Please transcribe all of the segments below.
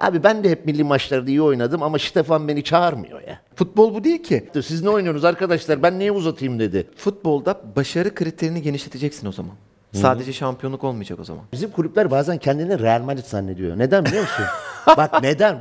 Abi ben de hep milli maçlarda iyi oynadım ama Stefan beni çağırmıyor ya. Futbol bu değil ki. Siz ne oynuyorsunuz arkadaşlar ben niye uzatayım dedi. Futbolda başarı kriterini genişleteceksin o zaman. Hı-hı. Sadece şampiyonluk olmayacak o zaman. Bizim kulüpler bazen kendini Real Madrid zannediyor. Neden biliyor musun? Bak neden?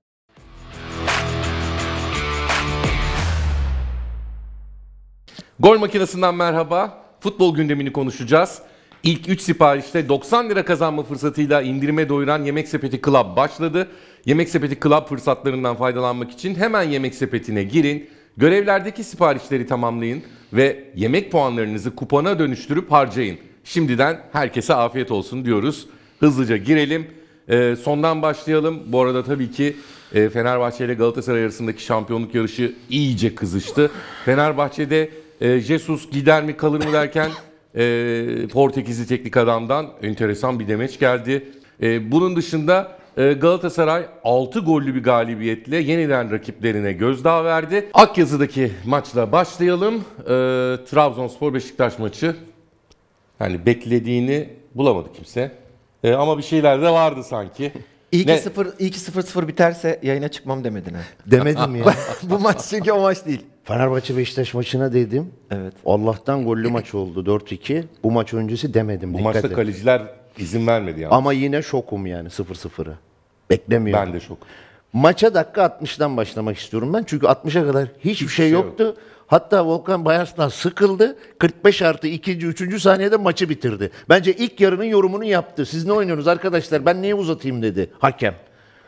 Gol makinesinden merhaba. Futbol gündemini konuşacağız. İlk 3 siparişte 90 lira kazanma fırsatıyla indirime doyuran Yemek Sepeti Club başladı. Yemek Sepeti Club fırsatlarından faydalanmak için hemen Yemek Sepeti'ne girin, görevlerdeki siparişleri tamamlayın ve yemek puanlarınızı kupona dönüştürüp harcayın. Şimdiden herkese afiyet olsun diyoruz. Hızlıca girelim. E, sondan başlayalım. Bu arada tabii ki e, Fenerbahçe ile Galatasaray arasındaki şampiyonluk yarışı iyice kızıştı. Fenerbahçe'de e, Jesus gider mi kalır mı derken e, Portekizli teknik adamdan enteresan bir demeç geldi. E, bunun dışında ee, Galatasaray 6 gollü bir galibiyetle yeniden rakiplerine gözdağı verdi. Akyazı'daki maçla başlayalım. Ee, Trabzonspor Beşiktaş maçı. Yani beklediğini bulamadı kimse. Ee, ama bir şeyler de vardı sanki. İyi ki, Ne? 0, iyi ki 0 biterse yayına çıkmam demedin ha. Demedim ya. Bu maç çünkü o maç değil. Fenerbahçe Beşiktaş maçına dedim. Evet. Allah'tan gollü maç oldu 4-2. Bu maç öncesi demedim. Bu maçta et. kaleciler izin vermedi yani. Ama yine şokum yani 0-0'ı. Beklemiyor. Ben de çok. Maça dakika 60'dan başlamak istiyorum ben. Çünkü 60'a kadar hiçbir, hiçbir şey, şey yoktu. Yok. Hatta Volkan Bayarslan sıkıldı. 45 artı 2. 3. saniyede maçı bitirdi. Bence ilk yarının yorumunu yaptı. Siz ne oynuyorsunuz arkadaşlar ben niye uzatayım dedi hakem.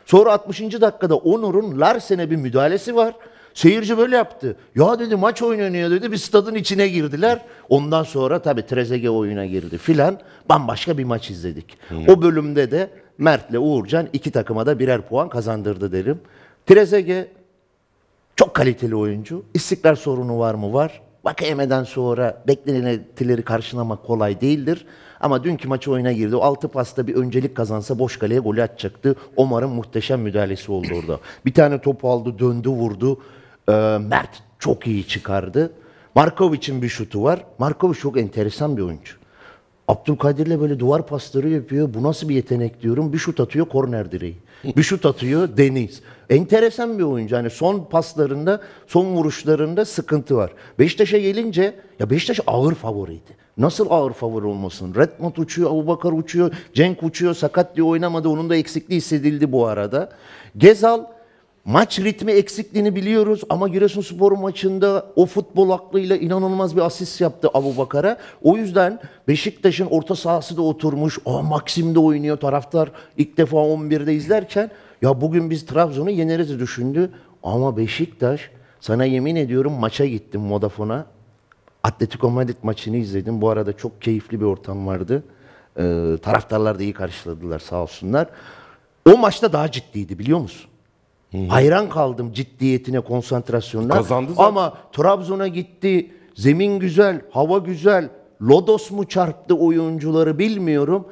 Sonra 60. dakikada Onur'un Larsen'e bir müdahalesi var. Seyirci böyle yaptı. Ya dedi maç oynanıyor dedi. Bir stadın içine girdiler. Ondan sonra tabii Trezege oyuna girdi filan. Bambaşka bir maç izledik. Hmm. O bölümde de Mert'le Uğurcan iki takıma da birer puan kazandırdı derim. Trezege çok kaliteli oyuncu. İstikrar sorunu var mı? Var. Bak Vakayeme'den sonra beklenenleri karşılamak kolay değildir. Ama dünkü maçı oyuna girdi. O 6 pasta bir öncelik kazansa boş kaleye golü atacaktı. Omar'ın muhteşem müdahalesi oldu orada. Bir tane topu aldı, döndü, vurdu. Ee, Mert çok iyi çıkardı. Markovic'in bir şutu var. Markovic çok enteresan bir oyuncu. Abdülkadir'le böyle duvar pasları yapıyor. Bu nasıl bir yetenek diyorum. Bir şut atıyor korner direği. Bir şut atıyor Deniz. Enteresan bir oyuncu. Yani son paslarında, son vuruşlarında sıkıntı var. Beşiktaş'a gelince ya Beşiktaş ağır favoriydi. Nasıl ağır favori olmasın? Redmond uçuyor, Abubakar uçuyor, Cenk uçuyor. Sakat diye oynamadı. Onun da eksikliği hissedildi bu arada. Gezal Maç ritmi eksikliğini biliyoruz ama Giresunspor maçında o futbol aklıyla inanılmaz bir asist yaptı Abu Bakar'a. O yüzden Beşiktaş'ın orta sahası da oturmuş. O Maxim de oynuyor taraftar ilk defa 11'de izlerken ya bugün biz Trabzon'u yeneriz düşündü. Ama Beşiktaş sana yemin ediyorum maça gittim Modafona, Atletico Madrid maçını izledim. Bu arada çok keyifli bir ortam vardı. Ee, taraftarlar da iyi karşıladılar sağ olsunlar. O maçta daha ciddiydi biliyor musun? Hı-hı. Hayran kaldım ciddiyetine, konsantrasyonuna. Kazandı zaten. Ama Trabzon'a gitti. Zemin güzel, hava güzel. Lodos mu çarptı oyuncuları bilmiyorum.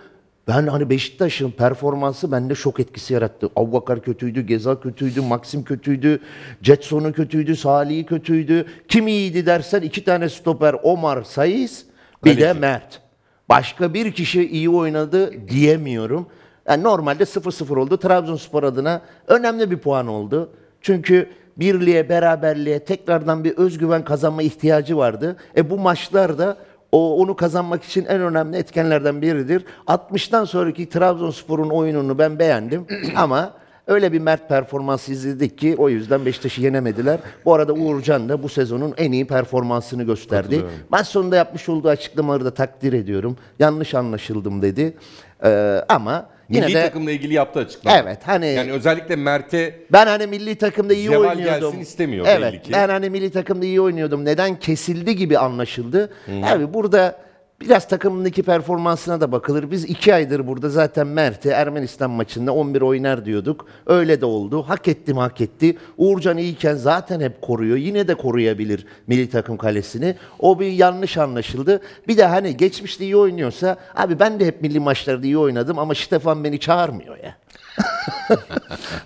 Ben hani Beşiktaş'ın performansı bende şok etkisi yarattı. Avvakar kötüydü, Geza kötüydü, Maxim kötüydü, Jetson'u kötüydü, Salih'i kötüydü. Kim iyiydi dersen iki tane stoper Omar Saiz bir Kaleci. de Mert. Başka bir kişi iyi oynadı diyemiyorum. Yani normalde 0-0 oldu. Trabzonspor adına önemli bir puan oldu. Çünkü birliğe, beraberliğe tekrardan bir özgüven kazanma ihtiyacı vardı. E bu maçlar da o onu kazanmak için en önemli etkenlerden biridir. 60'tan sonraki Trabzonspor'un oyununu ben beğendim ama öyle bir mert performans izledik ki o yüzden Beşiktaş'ı yenemediler. Bu arada Uğurcan da bu sezonun en iyi performansını gösterdi. Maç sonunda yapmış olduğu açıklamaları da takdir ediyorum. Yanlış anlaşıldım dedi. Ee, ama milli de, takımla ilgili yaptığı açıklama. Evet hani. Yani özellikle Mert'e. Ben hani milli takımda iyi Ceval oynuyordum. gelsin istemiyor evet, belli ki. Ben hani milli takımda iyi oynuyordum. Neden kesildi gibi anlaşıldı. Hmm. Abi burada Biraz takımın iki performansına da bakılır. Biz iki aydır burada zaten Mert'i Ermenistan maçında 11 oynar diyorduk. Öyle de oldu. Hak etti mi hak etti. Uğurcan iyiyken zaten hep koruyor. Yine de koruyabilir milli takım kalesini. O bir yanlış anlaşıldı. Bir de hani geçmişte iyi oynuyorsa abi ben de hep milli maçlarda iyi oynadım ama Stefan beni çağırmıyor ya.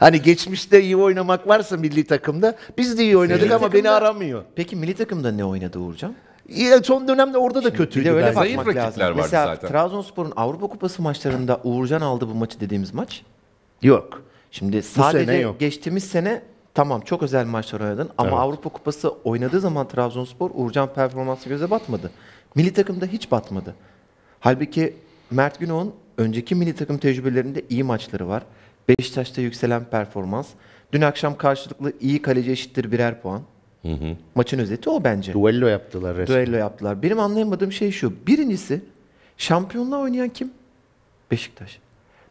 hani geçmişte iyi oynamak varsa milli takımda biz de iyi oynadık milli ama takımda, beni aramıyor. Peki milli takımda ne oynadı Uğurcan? Ya son dönemde orada da kötüydü. Bir de öyle Zayıf bakmak lazım. vardı Mesela zaten. Trabzonspor'un Avrupa Kupası maçlarında Uğurcan aldı bu maçı dediğimiz maç. Yok. Şimdi sadece sene yok. geçtiğimiz sene tamam çok özel maçlar oynadın ama Evet. Avrupa Kupası oynadığı zaman Trabzonspor Uğurcan performansı göze batmadı. Milli takımda hiç batmadı. Halbuki Mert Günok'un önceki milli takım tecrübelerinde iyi maçları var. Beşiktaş'ta yükselen performans. Dün akşam karşılıklı iyi kaleci eşittir birer puan. Hı hı. Maçın özeti o bence. Duello yaptılar resmen. Duello yaptılar. Benim anlayamadığım şey şu. Birincisi şampiyonla oynayan kim? Beşiktaş.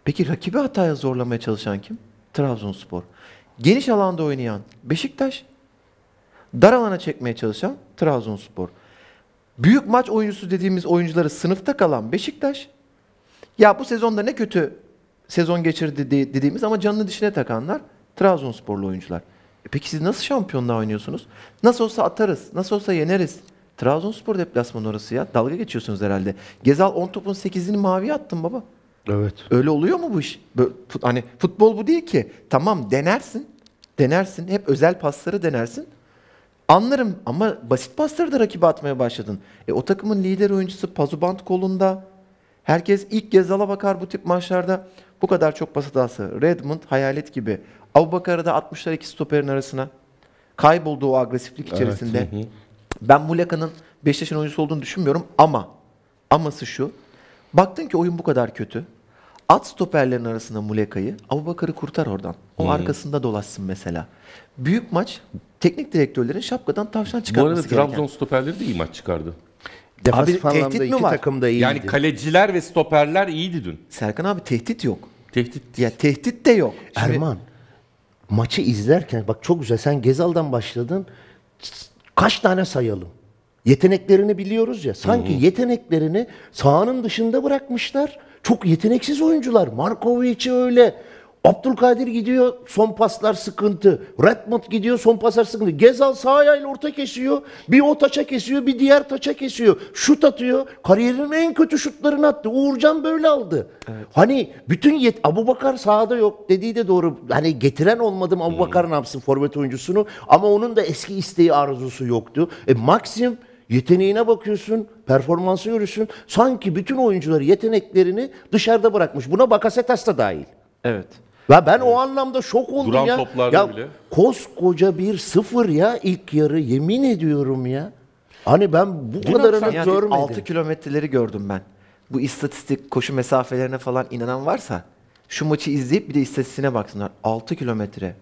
Peki rakibi hataya zorlamaya çalışan kim? Trabzonspor. Geniş alanda oynayan Beşiktaş. Dar alana çekmeye çalışan Trabzonspor. Büyük maç oyuncusu dediğimiz oyuncuları sınıfta kalan Beşiktaş. Ya bu sezonda ne kötü sezon geçirdi dediğimiz ama canını dişine takanlar Trabzonsporlu oyuncular. E peki siz nasıl şampiyonluğa oynuyorsunuz? Nasıl olsa atarız, nasıl olsa yeneriz. Trabzonspor deplasmanı orası ya. Dalga geçiyorsunuz herhalde. Gezal 10 topun 8'ini mavi attın baba. Evet. Öyle oluyor mu bu iş? hani futbol bu değil ki. Tamam denersin. Denersin. Hep özel pasları denersin. Anlarım ama basit pasları da rakibe atmaya başladın. E, o takımın lider oyuncusu Pazubant kolunda. Herkes ilk Gezal'a bakar bu tip maçlarda. Bu kadar çok basit hatası. Redmond hayalet gibi. Abu Bakar'ı da atmışlar iki stoperin arasına. kaybolduğu agresiflik içerisinde. Evet, hı hı. Ben Muleka'nın Beşiktaş'ın oyuncusu olduğunu düşünmüyorum ama aması şu. Baktın ki oyun bu kadar kötü. At stoperlerin arasına Muleka'yı. Abu Bakar'ı kurtar oradan. O hmm. arkasında dolaşsın mesela. Büyük maç teknik direktörlerin şapkadan tavşan çıkarması Bu arada gereken. stoperleri de iyi maç çıkardı. Defansif abi tehdit mi var? Takım da iyiydi. Yani kaleciler ve stoperler iyiydi dün. Serkan abi tehdit yok. Tehdit. Ya tehdit de yok. Şimdi, Erman maçı izlerken bak çok güzel sen Gezal'dan başladın. Kaç tane sayalım? Yeteneklerini biliyoruz ya. Sanki Hı-hı. yeteneklerini sahanın dışında bırakmışlar. Çok yeteneksiz oyuncular. Markovic'i öyle. Abdülkadir gidiyor son paslar sıkıntı. Redmond gidiyor son paslar sıkıntı. Gezal sağ ayağıyla orta kesiyor. Bir o taça kesiyor bir diğer taça kesiyor. Şut atıyor. Kariyerinin en kötü şutlarını attı. Uğurcan böyle aldı. Evet. Hani bütün yet Abu Bakar sağda yok dediği de doğru. Hani getiren olmadım Abu hmm. Bakar ne yapsın forvet oyuncusunu. Ama onun da eski isteği arzusu yoktu. E Maxim yeteneğine bakıyorsun, performansı görüyorsun. Sanki bütün oyuncuları yeteneklerini dışarıda bırakmış. Buna Bakasetas da dahil. Evet. Ya ben o anlamda şok oldum Duran ya. toplarda ya bile. koskoca bir sıfır ya ilk yarı yemin ediyorum ya. Hani ben bu kadarını Yani görmedim. 6 kilometreleri gördüm ben. Bu istatistik koşu mesafelerine falan inanan varsa şu maçı izleyip bir de istatistiğine baksınlar. 6 kilometre.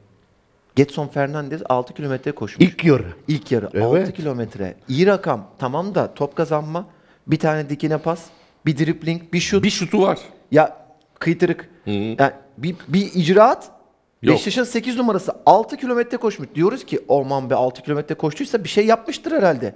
Getson Fernandez 6 kilometre koşmuş. İlk yarı. İlk yarı Evet. 6 kilometre. İyi rakam. Tamam da top kazanma. Bir tane dikine pas. Bir dripling. Bir şut. Bir şutu var. Ya Kıytırık. Hı -hı. Yani bir, bir icraat Yok. yaşın 8 numarası 6 kilometre koşmuş. Diyoruz ki Orman be 6 kilometre koştuysa bir şey yapmıştır herhalde.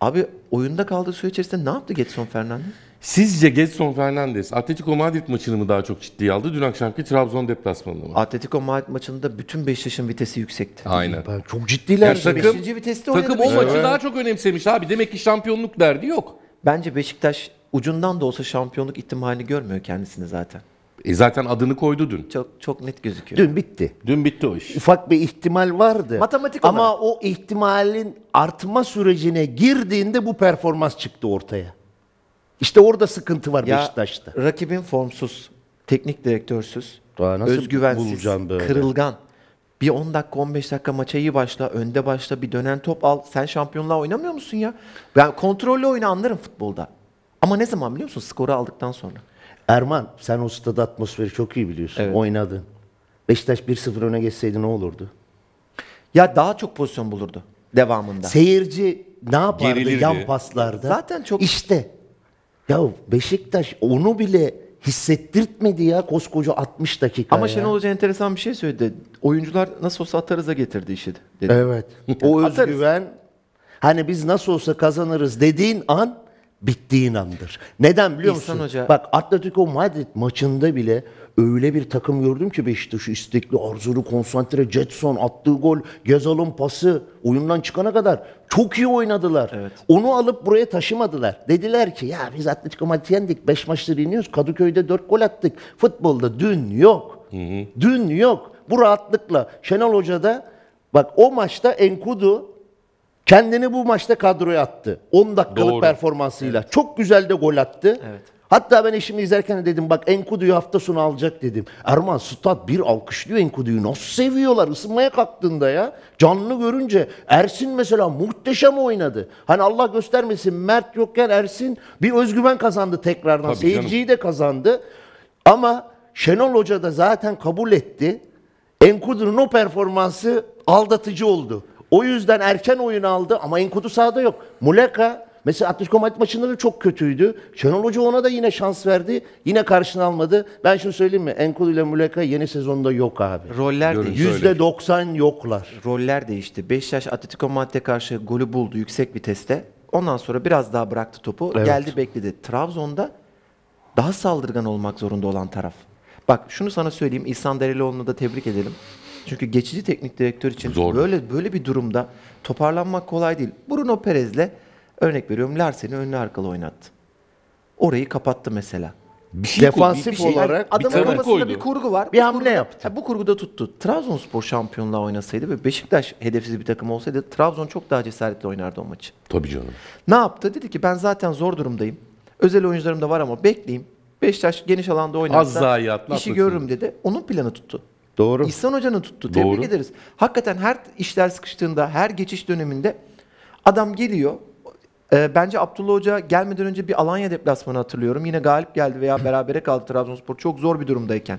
Abi oyunda kaldığı süre içerisinde ne yaptı Getson Fernandes? Sizce Getson Fernandes Atletico Madrid maçını mı daha çok ciddiye aldı? Dün akşamki Trabzon deplasmanını mı? Atletico Madrid maçında bütün yaşın vitesi yüksekti. Aynen. Ben çok ciddiler. Yani takım, Beşinci viteste Takım o maçı evet. daha çok önemsemiş abi. Demek ki şampiyonluk derdi yok. Bence Beşiktaş ucundan da olsa şampiyonluk ihtimalini görmüyor kendisini zaten. E zaten adını koydu dün. Çok çok net gözüküyor. Dün bitti. Dün bitti o iş. Ufak bir ihtimal vardı. Matematik olarak. Ama o ihtimalin artma sürecine girdiğinde bu performans çıktı ortaya. İşte orada sıkıntı var ya, Beşiktaş'ta. Rakibin formsuz, teknik direktörsüz, nasıl özgüvensiz, böyle? kırılgan. Bir 10 dakika 15 dakika maça iyi başla, önde başla, bir dönen top al. Sen şampiyonluğa oynamıyor musun ya? Ben yani kontrollü oyunu anlarım futbolda. Ama ne zaman biliyor musun? Skoru aldıktan sonra. Erman sen o stada atmosferi çok iyi biliyorsun. Evet. Oynadın. Beşiktaş 1-0 öne geçseydi ne olurdu? Ya daha çok pozisyon bulurdu devamında. Seyirci ne yapardı Gerilirdi. yan paslarda? Zaten çok... İşte. Ya Beşiktaş onu bile hissettirtmedi ya koskoca 60 dakika Ama ya. Şenol Hoca enteresan bir şey söyledi. Oyuncular nasıl olsa atarıza getirdi işi dedi. Evet. o özgüven hani biz nasıl olsa kazanırız dediğin an bittiğin andır. Neden biliyor İhsan musun? Hoca... Bak Atletico Madrid maçında bile öyle bir takım gördüm ki Beşiktaş'ı istekli, arzulu, konsantre, Jetson attığı gol, Gezal'ın pası oyundan çıkana kadar çok iyi oynadılar. Evet. Onu alıp buraya taşımadılar. Dediler ki ya biz Atletico Madrid'i yendik, 5 maçtır iniyoruz, Kadıköy'de 4 gol attık. Futbolda dün yok. Hı hı. Dün yok. Bu rahatlıkla Şenol Hoca da bak o maçta Enkudu Kendini bu maçta kadroya attı. 10 dakikalık Doğru. performansıyla. Evet. Çok güzel de gol attı. Evet. Hatta ben eşimi izlerken dedim bak Enkudu'yu hafta sonu alacak dedim. Erman Stad bir alkışlıyor Enkudu'yu. Nasıl seviyorlar ısınmaya kalktığında ya. Canlı görünce Ersin mesela muhteşem oynadı. Hani Allah göstermesin Mert yokken Ersin bir özgüven kazandı tekrardan. Tabii Seyirciyi canım. de kazandı. Ama Şenol Hoca da zaten kabul etti. Enkudu'nun o performansı aldatıcı oldu. O yüzden erken oyun aldı ama Enkudu sahada yok. Muleka mesela Atletico Madrid maçında da çok kötüydü. Şenol Hoca ona da yine şans verdi. Yine karşına almadı. Ben şunu söyleyeyim mi? Enkudu ile Muleka yeni sezonda yok abi. Roller değişti. %90 yoklar. Roller değişti. 5 yaş Atletico Madrid'e karşı golü buldu yüksek viteste. Ondan sonra biraz daha bıraktı topu. Evet. Geldi bekledi. Trabzon'da daha saldırgan olmak zorunda olan taraf. Bak şunu sana söyleyeyim. İhsan Derelioğlu'nu da tebrik edelim. Çünkü geçici teknik direktör için Zor. böyle böyle bir durumda toparlanmak kolay değil. Bruno Perez'le örnek veriyorum Larsen'i önlü arkalı oynattı. Orayı kapattı mesela. Bir şey Defansif bir şey, olarak yani adamın bir kafasında koydu. bir kurgu var. Bir hamle yaptı. Ha, bu kurguda tuttu. Trabzonspor şampiyonluğa oynasaydı ve Beşiktaş hedefsiz bir takım olsaydı Trabzon çok daha cesaretle oynardı o maçı. Tabii canım. Ne yaptı? Dedi ki ben zaten zor durumdayım. Özel oyuncularım da var ama bekleyeyim. Beşiktaş geniş alanda oynarsa Az işi atlasın. görürüm dedi. Onun planı tuttu. Doğru. İhsan Hoca'nın tuttu. Tebrik ederiz. Hakikaten her işler sıkıştığında, her geçiş döneminde adam geliyor. E, bence Abdullah Hoca gelmeden önce bir Alanya deplasmanı hatırlıyorum. Yine galip geldi veya berabere kaldı Trabzonspor çok zor bir durumdayken.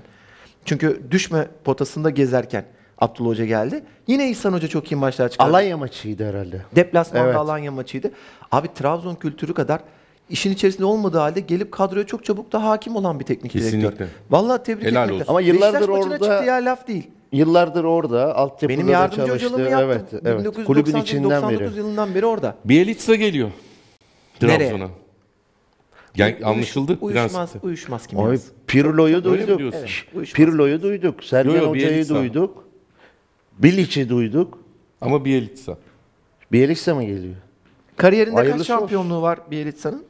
Çünkü düşme potasında gezerken Abdullah Hoca geldi. Yine İhsan Hoca çok iyi maçlar çıkardı. Alanya maçıydı herhalde. Deplasmanda evet. Alanya maçıydı. Abi Trabzon kültürü kadar işin içerisinde olmadığı halde gelip kadroya çok çabuk da hakim olan bir teknik Kesinlikle. direktör. Vallahi tebrik ederim. Ama yıllardır orada çıktı ya laf değil. Yıllardır orada altyapıda Benim yardımcı da çalıştı. yaptım. evet. 1998, Kulübün içinden beri. yılından beri orada. Bielitsa geliyor. Trabzon'a. Yani Uyuş, anlaşıldı. Uyuşmaz, uyuşmaz kim Oy, Pirlo'yu duyduk. Evet, Pirlo'yu duyduk. Sergen yo, yo, Hoca'yı duyduk. Bilic'i duyduk. Ama Bielitsa. Bielitsa mı geliyor? Kariyerinde Hayırlısı kaç şampiyonluğu olsun. var Bielitsa'nın?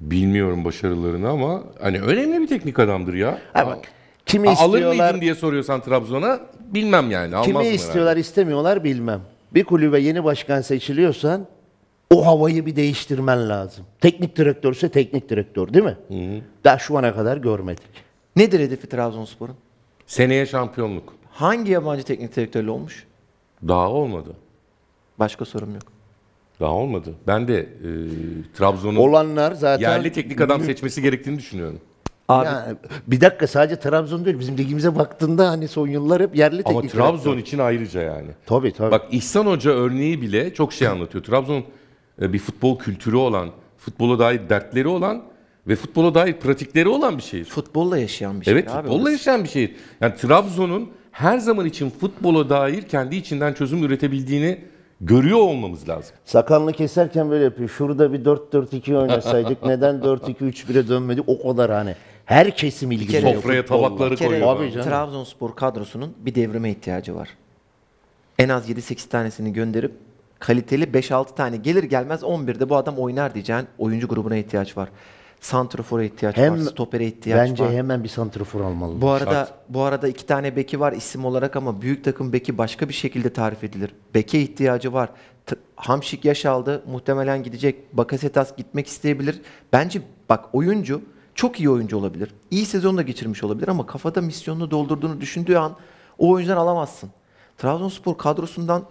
Bilmiyorum başarılarını ama hani önemli bir teknik adamdır ya. Ha, bak, kimi ha, alır mıydın diye soruyorsan Trabzon'a bilmem yani. Almaz kimi istiyorlar herhalde. istemiyorlar bilmem. Bir kulübe yeni başkan seçiliyorsan o havayı bir değiştirmen lazım. Teknik direktörse teknik direktör değil mi? Hı hı. Daha şu ana kadar görmedik. Nedir hedefi Trabzonspor'un? Seneye şampiyonluk. Hangi yabancı teknik direktörle olmuş? Daha olmadı. Başka sorum yok. Daha olmadı. Ben de e, Trabzon'un olanlar zaten yerli teknik adam seçmesi gerektiğini düşünüyorum. Abi yani, bir dakika sadece Trabzon değil bizim ligimize baktığında hani son yıllar hep yerli teknik. Ama Trabzon yaptı. için ayrıca yani. Tabii tabii. Bak İhsan Hoca örneği bile çok şey anlatıyor. Trabzon e, bir futbol kültürü olan, futbola dair dertleri olan ve futbola dair pratikleri olan bir şehir. Futbolla yaşayan bir şehir. Evet, abi futbolla orası. yaşayan bir şehir. Yani Trabzon'un her zaman için futbola dair kendi içinden çözüm üretebildiğini görüyor olmamız lazım. Sakalını keserken böyle yapıyor. Şurada bir 4-4-2 oynasaydık neden 4-2-3-1'e dönmedi? O kadar hani. Her kesim ilgili. Sofraya tabakları koyuyor. Abi canım. Trabzonspor kadrosunun bir devrime ihtiyacı var. En az 7-8 tanesini gönderip kaliteli 5-6 tane gelir gelmez 11'de bu adam oynar diyeceğin oyuncu grubuna ihtiyaç var santrafora ihtiyaç hem, var, stopere ihtiyaç bence var. Bence hemen bir santrafor almalı. Bu arada Şart. bu arada iki tane beki var isim olarak ama büyük takım beki başka bir şekilde tarif edilir. Beke ihtiyacı var. T- Hamşik yaş aldı, muhtemelen gidecek. Bakasetas gitmek isteyebilir. Bence bak oyuncu çok iyi oyuncu olabilir. İyi sezon da geçirmiş olabilir ama kafada misyonunu doldurduğunu düşündüğü an o oyuncudan alamazsın. Trabzonspor kadrosundan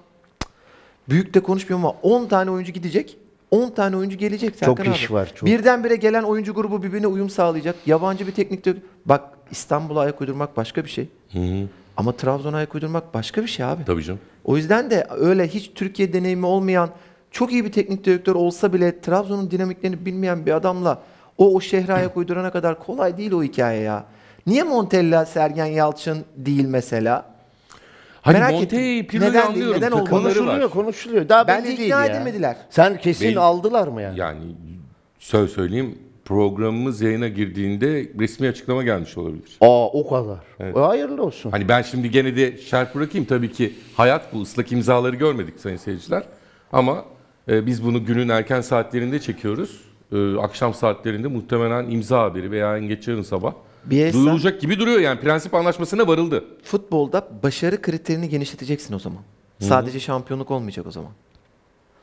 büyük de konuşmuyorum ama 10 tane oyuncu gidecek. 10 tane oyuncu gelecek Serkan Çok abi. iş var. Çok. Birdenbire gelen oyuncu grubu birbirine uyum sağlayacak. Yabancı bir teknik direktör. Bak İstanbul'a ayak uydurmak başka bir şey. Hı hı. Ama Trabzon'a ayak uydurmak başka bir şey abi. Tabii canım. O yüzden de öyle hiç Türkiye deneyimi olmayan çok iyi bir teknik direktör olsa bile Trabzon'un dinamiklerini bilmeyen bir adamla o o şehre ayak uydurana kadar kolay değil o hikaye ya. Niye Montella Sergen Yalçın değil mesela? Hani Merak Monte'yi Pirlo'yu Neden değil, anlıyorum. neden oldu? Takımları var. Konuşuluyor, konuşuluyor. Daha belli Bence ikna edemediler. Sen kesin Belli- aldılar mı yani? Yani söz söyleyeyim programımız yayına girdiğinde resmi açıklama gelmiş olabilir. Aa o kadar. E, hayırlı olsun. Hani ben şimdi gene de şerp bırakayım tabii ki hayat bu ıslak imzaları görmedik sayın seyirciler. Ama e, biz bunu günün erken saatlerinde çekiyoruz. E, akşam saatlerinde muhtemelen imza haberi veya en geç yarın sabah Bielsa, Duyulacak gibi duruyor yani. Prensip anlaşmasına varıldı. Futbolda başarı kriterini genişleteceksin o zaman. Hı. Sadece şampiyonluk olmayacak o zaman.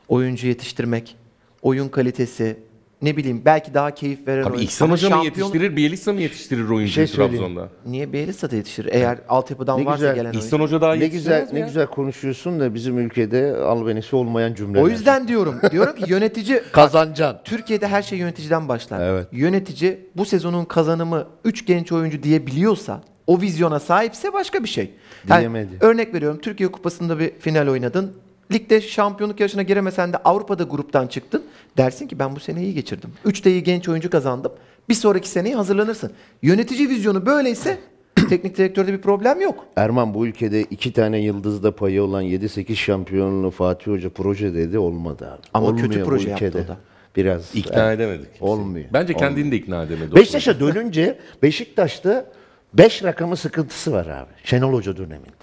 Oyuncu yetiştirmek, oyun kalitesi, ne bileyim belki daha keyif veren oyuncu. İhsan Hoca mı yetiştirir, Bielitsa mı yetiştirir oyuncuyu şey Trabzon'da? Niye Bielitsa da yetiştirir? Eğer altyapıdan ne varsa güzel, gelen İhsan Hoca daha ne güzel ne güzel konuşuyorsun da bizim ülkede albenisi olmayan cümleler. O yüzden diyorum. diyorum ki yönetici kazancan. Türkiye'de her şey yöneticiden başlar. Evet. Yönetici bu sezonun kazanımı 3 genç oyuncu diyebiliyorsa o vizyona sahipse başka bir şey. Yani, örnek veriyorum Türkiye Kupası'nda bir final oynadın. Ligde şampiyonluk yarışına giremesen de Avrupa'da gruptan çıktın. Dersin ki ben bu seneyi iyi geçirdim. 3 de iyi genç oyuncu kazandım. Bir sonraki seneye hazırlanırsın. Yönetici vizyonu böyleyse teknik direktörde bir problem yok. Erman bu ülkede iki tane yıldızda payı olan 7-8 şampiyonluğu Fatih Hoca proje dedi olmadı abi. Ama Olmuyor kötü proje yaptı o da biraz ikna yani, edemedik. Kimse. Olmuyor. Bence olmuyor. de ikna edemedi. Beşiktaş'a dönünce Beşiktaş'ta 5 beş rakamı sıkıntısı var abi. Şenol Hoca döneminde.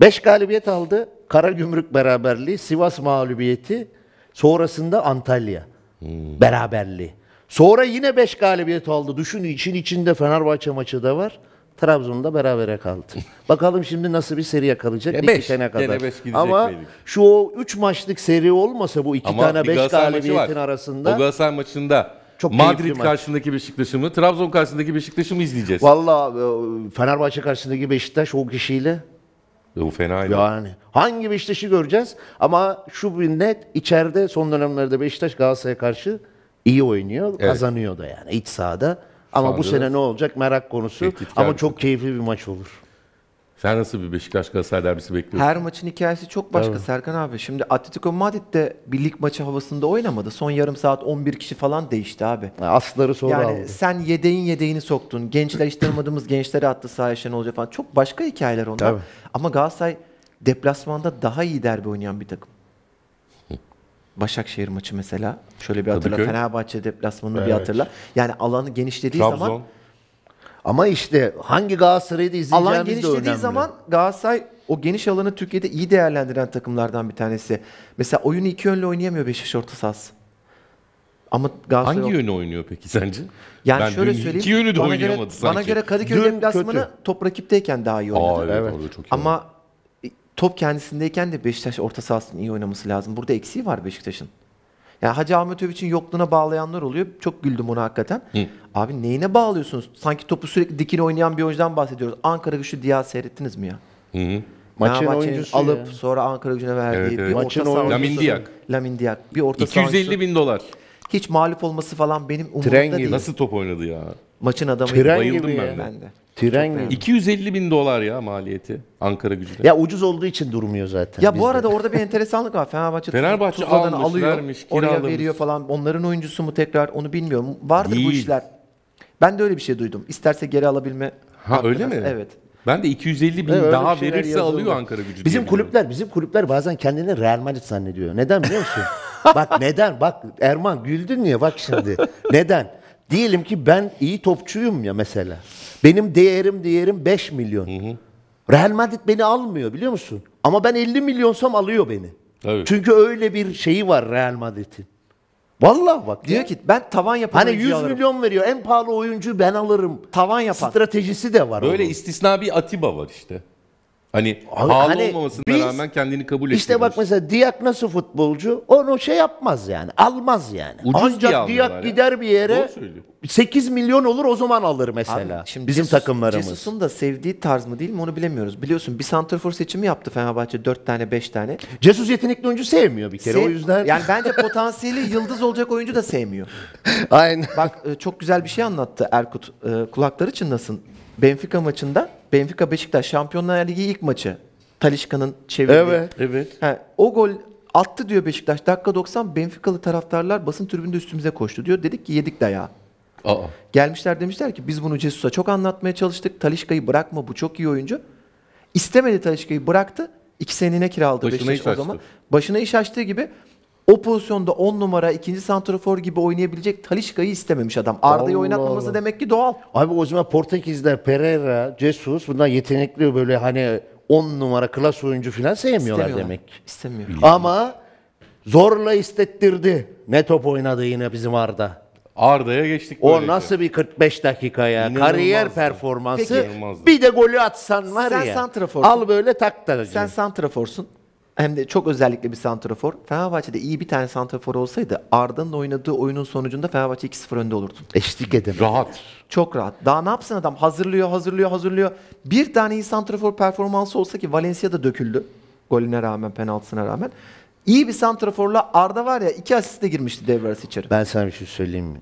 5 galibiyet aldı, Karagümrük beraberliği, Sivas mağlubiyeti, sonrasında Antalya hmm. beraberliği. Sonra yine 5 galibiyet aldı. Düşün için içinde Fenerbahçe maçı da var. Trabzon'da berabere kaldı. Bakalım şimdi nasıl bir seri yakalayacak ya beş, tane kadar. Beş Ama miydik? şu o 3 maçlık seri olmasa bu iki tane 5 galibiyetin arasında. O Galatasaray maçında çok Madrid karşısındaki Beşiktaş'ı mı, Trabzon karşısındaki Beşiktaş'ı mı izleyeceğiz? Valla e, Fenerbahçe karşısındaki Beşiktaş o kişiyle bu fena Yani hangi Beşiktaş'ı göreceğiz? Ama şu bir net içeride son dönemlerde Beşiktaş Galatasaray'a karşı iyi oynuyor, evet. kazanıyor da yani iç sahada. Ama Sağ bu sene ne olacak merak konusu. Ama çok keyifli bir maç olur. Sen nasıl bir Beşiktaş Galatasaray derbisi bekliyorsun? Her maçın hikayesi çok başka Tabii. Serkan abi. Şimdi Atletico Madrid de bir lig maçı havasında oynamadı. Son yarım saat 11 kişi falan değişti abi. Asları sonra yani aldı. sen yedeğin yedeğini soktun. Gençler hiç tanımadığımız gençleri attı sahaya ne olacak falan. Çok başka hikayeler onlar. Tabii. Ama Galatasaray deplasmanda daha iyi derbi oynayan bir takım. Başakşehir maçı mesela. Şöyle bir hatırla. Kadıköy. Fenerbahçe deplasmanını evet. bir hatırla. Yani alanı genişlediği Trabzon. zaman ama işte hangi Galatasaray'ı da izleyeceğimiz Alan genişlediği önemli. zaman Galatasaray o geniş alanı Türkiye'de iyi değerlendiren takımlardan bir tanesi. Mesela oyunu iki yönlü oynayamıyor Beşiktaş orta sahası. Ama Galatasaray Hangi yönü oynuyor peki sence? Yani ben şöyle söyleyeyim. iki yönü de bana oynayamadı göre, sanki. Bana göre Kadıköy Dün deplasmanı top rakipteyken daha iyi oynadı. Aa, evet, evet. çok iyi Ama e, top kendisindeyken de Beşiktaş orta sahasının iyi oynaması lazım. Burada eksiği var Beşiktaş'ın. Yani Hacı Ahmet Öviç'in yokluğuna bağlayanlar oluyor. Çok güldüm ona hakikaten. Hı. Abi neyine bağlıyorsunuz? Sanki topu sürekli dikine oynayan bir oyuncudan bahsediyoruz. Ankara güçlü Diya seyrettiniz mi ya? Hı hı. Maçın oyuncusu alıp ya. sonra Ankara gücüne verdiği evet, evet. bir Maçın orta saha Lamin Diak. Bir orta 250 bin dolar. Hiç mağlup olması falan benim umurumda Tren değil. Nasıl top oynadı ya? Maçın adamı. Tren Bayıldım gibi ben, ya. ben de. Tren 250 bin dolar ya maliyeti Ankara gücüne. Ya ucuz olduğu için durmuyor zaten. Ya bu bizde. arada orada bir enteresanlık var. Fenerbahçe, Fenerbahçe Tuzla'dan almış, alıyor, vermiş, oraya veriyor falan. Onların oyuncusu mu tekrar onu bilmiyorum. Vardır Değil. bu işler. Ben de öyle bir şey duydum. İsterse geri alabilme. Ha hakkınız. öyle mi? Evet. Ben de 250 bin evet, daha verirse yazıldı. alıyor Ankara gücü. Bizim kulüpler, bizim kulüpler bazen kendini Real Madrid zannediyor. Neden biliyor musun? bak neden? Bak Erman güldün ya bak şimdi. neden? Diyelim ki ben iyi topçuyum ya mesela. Benim değerim değerim 5 milyon. Hı hı. Real Madrid beni almıyor biliyor musun? Ama ben 50 milyonsam alıyor beni. Tabii. Çünkü öyle bir şeyi var Real Madrid'in. Vallahi bak. Diyor ki ben tavan yapan Hani 100 alırım. milyon veriyor. En pahalı oyuncuyu ben alırım. Tavan yapan. Stratejisi de var. Böyle onun. istisna bir Atiba var işte. Hani Abi, pahalı hani olmamasına biz, rağmen kendini kabul ettirmiş. İşte bak mesela Diak nasıl futbolcu? Onu şey yapmaz yani. Almaz yani. Ucuz Ancak Diak ya. gider bir yere 8 milyon olur o zaman alır mesela. Abi, şimdi bizim Jesus, takımlarımız. Cesusun da sevdiği tarz mı değil mi onu bilemiyoruz. Biliyorsun bir santrfor seçimi yaptı Fenerbahçe 4 tane 5 tane. Cesus yetenekli oyuncu sevmiyor bir kere Sev, o yüzden. Yani bence potansiyeli yıldız olacak oyuncu da sevmiyor. Aynen. Bak e, çok güzel bir şey anlattı Erkut. E, kulakları çınlasın. Benfica maçında Benfica Beşiktaş Şampiyonlar Ligi ilk maçı. Talişka'nın çevirdiği. Evet. evet. Ha, o gol attı diyor Beşiktaş. Dakika 90 Benfikalı taraftarlar basın tribünde üstümüze koştu diyor. Dedik ki yedik dayağı. Aa. Gelmişler demişler ki biz bunu Cesus'a çok anlatmaya çalıştık. Talişka'yı bırakma bu çok iyi oyuncu. İstemedi Talişka'yı bıraktı. İki seneliğine kiraladı Başına Beşiktaş o zaman. Başına iş açtığı gibi o pozisyonda 10 numara ikinci santrafor gibi oynayabilecek Talişka'yı istememiş adam. Arda'yı Allah oynatmaması Allah. demek ki doğal. Abi o zaman Portekizler Pereira, Jesus bunlar yetenekli böyle hani 10 numara klas oyuncu falan sevmiyorlar demek. İstemiyor. Ama zorla istettirdi. Ne top oynadı yine bizim Arda. Arda'ya geçtik. O nasıl bir 45 dakika ya. İnanılmazdı. Kariyer performansı. Peki, bir de golü atsan var Sen ya. Sen santraforsun. Al böyle tak da. Sen santraforsun hem de çok özellikle bir santrafor. Fenerbahçe'de iyi bir tane santrafor olsaydı Arda'nın oynadığı oyunun sonucunda Fenerbahçe 2-0 önde olurdu. Eşlik edemez. Rahat. Çok rahat. Daha ne yapsın adam? Hazırlıyor, hazırlıyor, hazırlıyor. Bir tane iyi santrafor performansı olsa ki Valencia'da döküldü. Golüne rağmen, penaltısına rağmen. İyi bir santraforla Arda var ya iki asiste girmişti devre içeri. Ben sana bir şey söyleyeyim mi?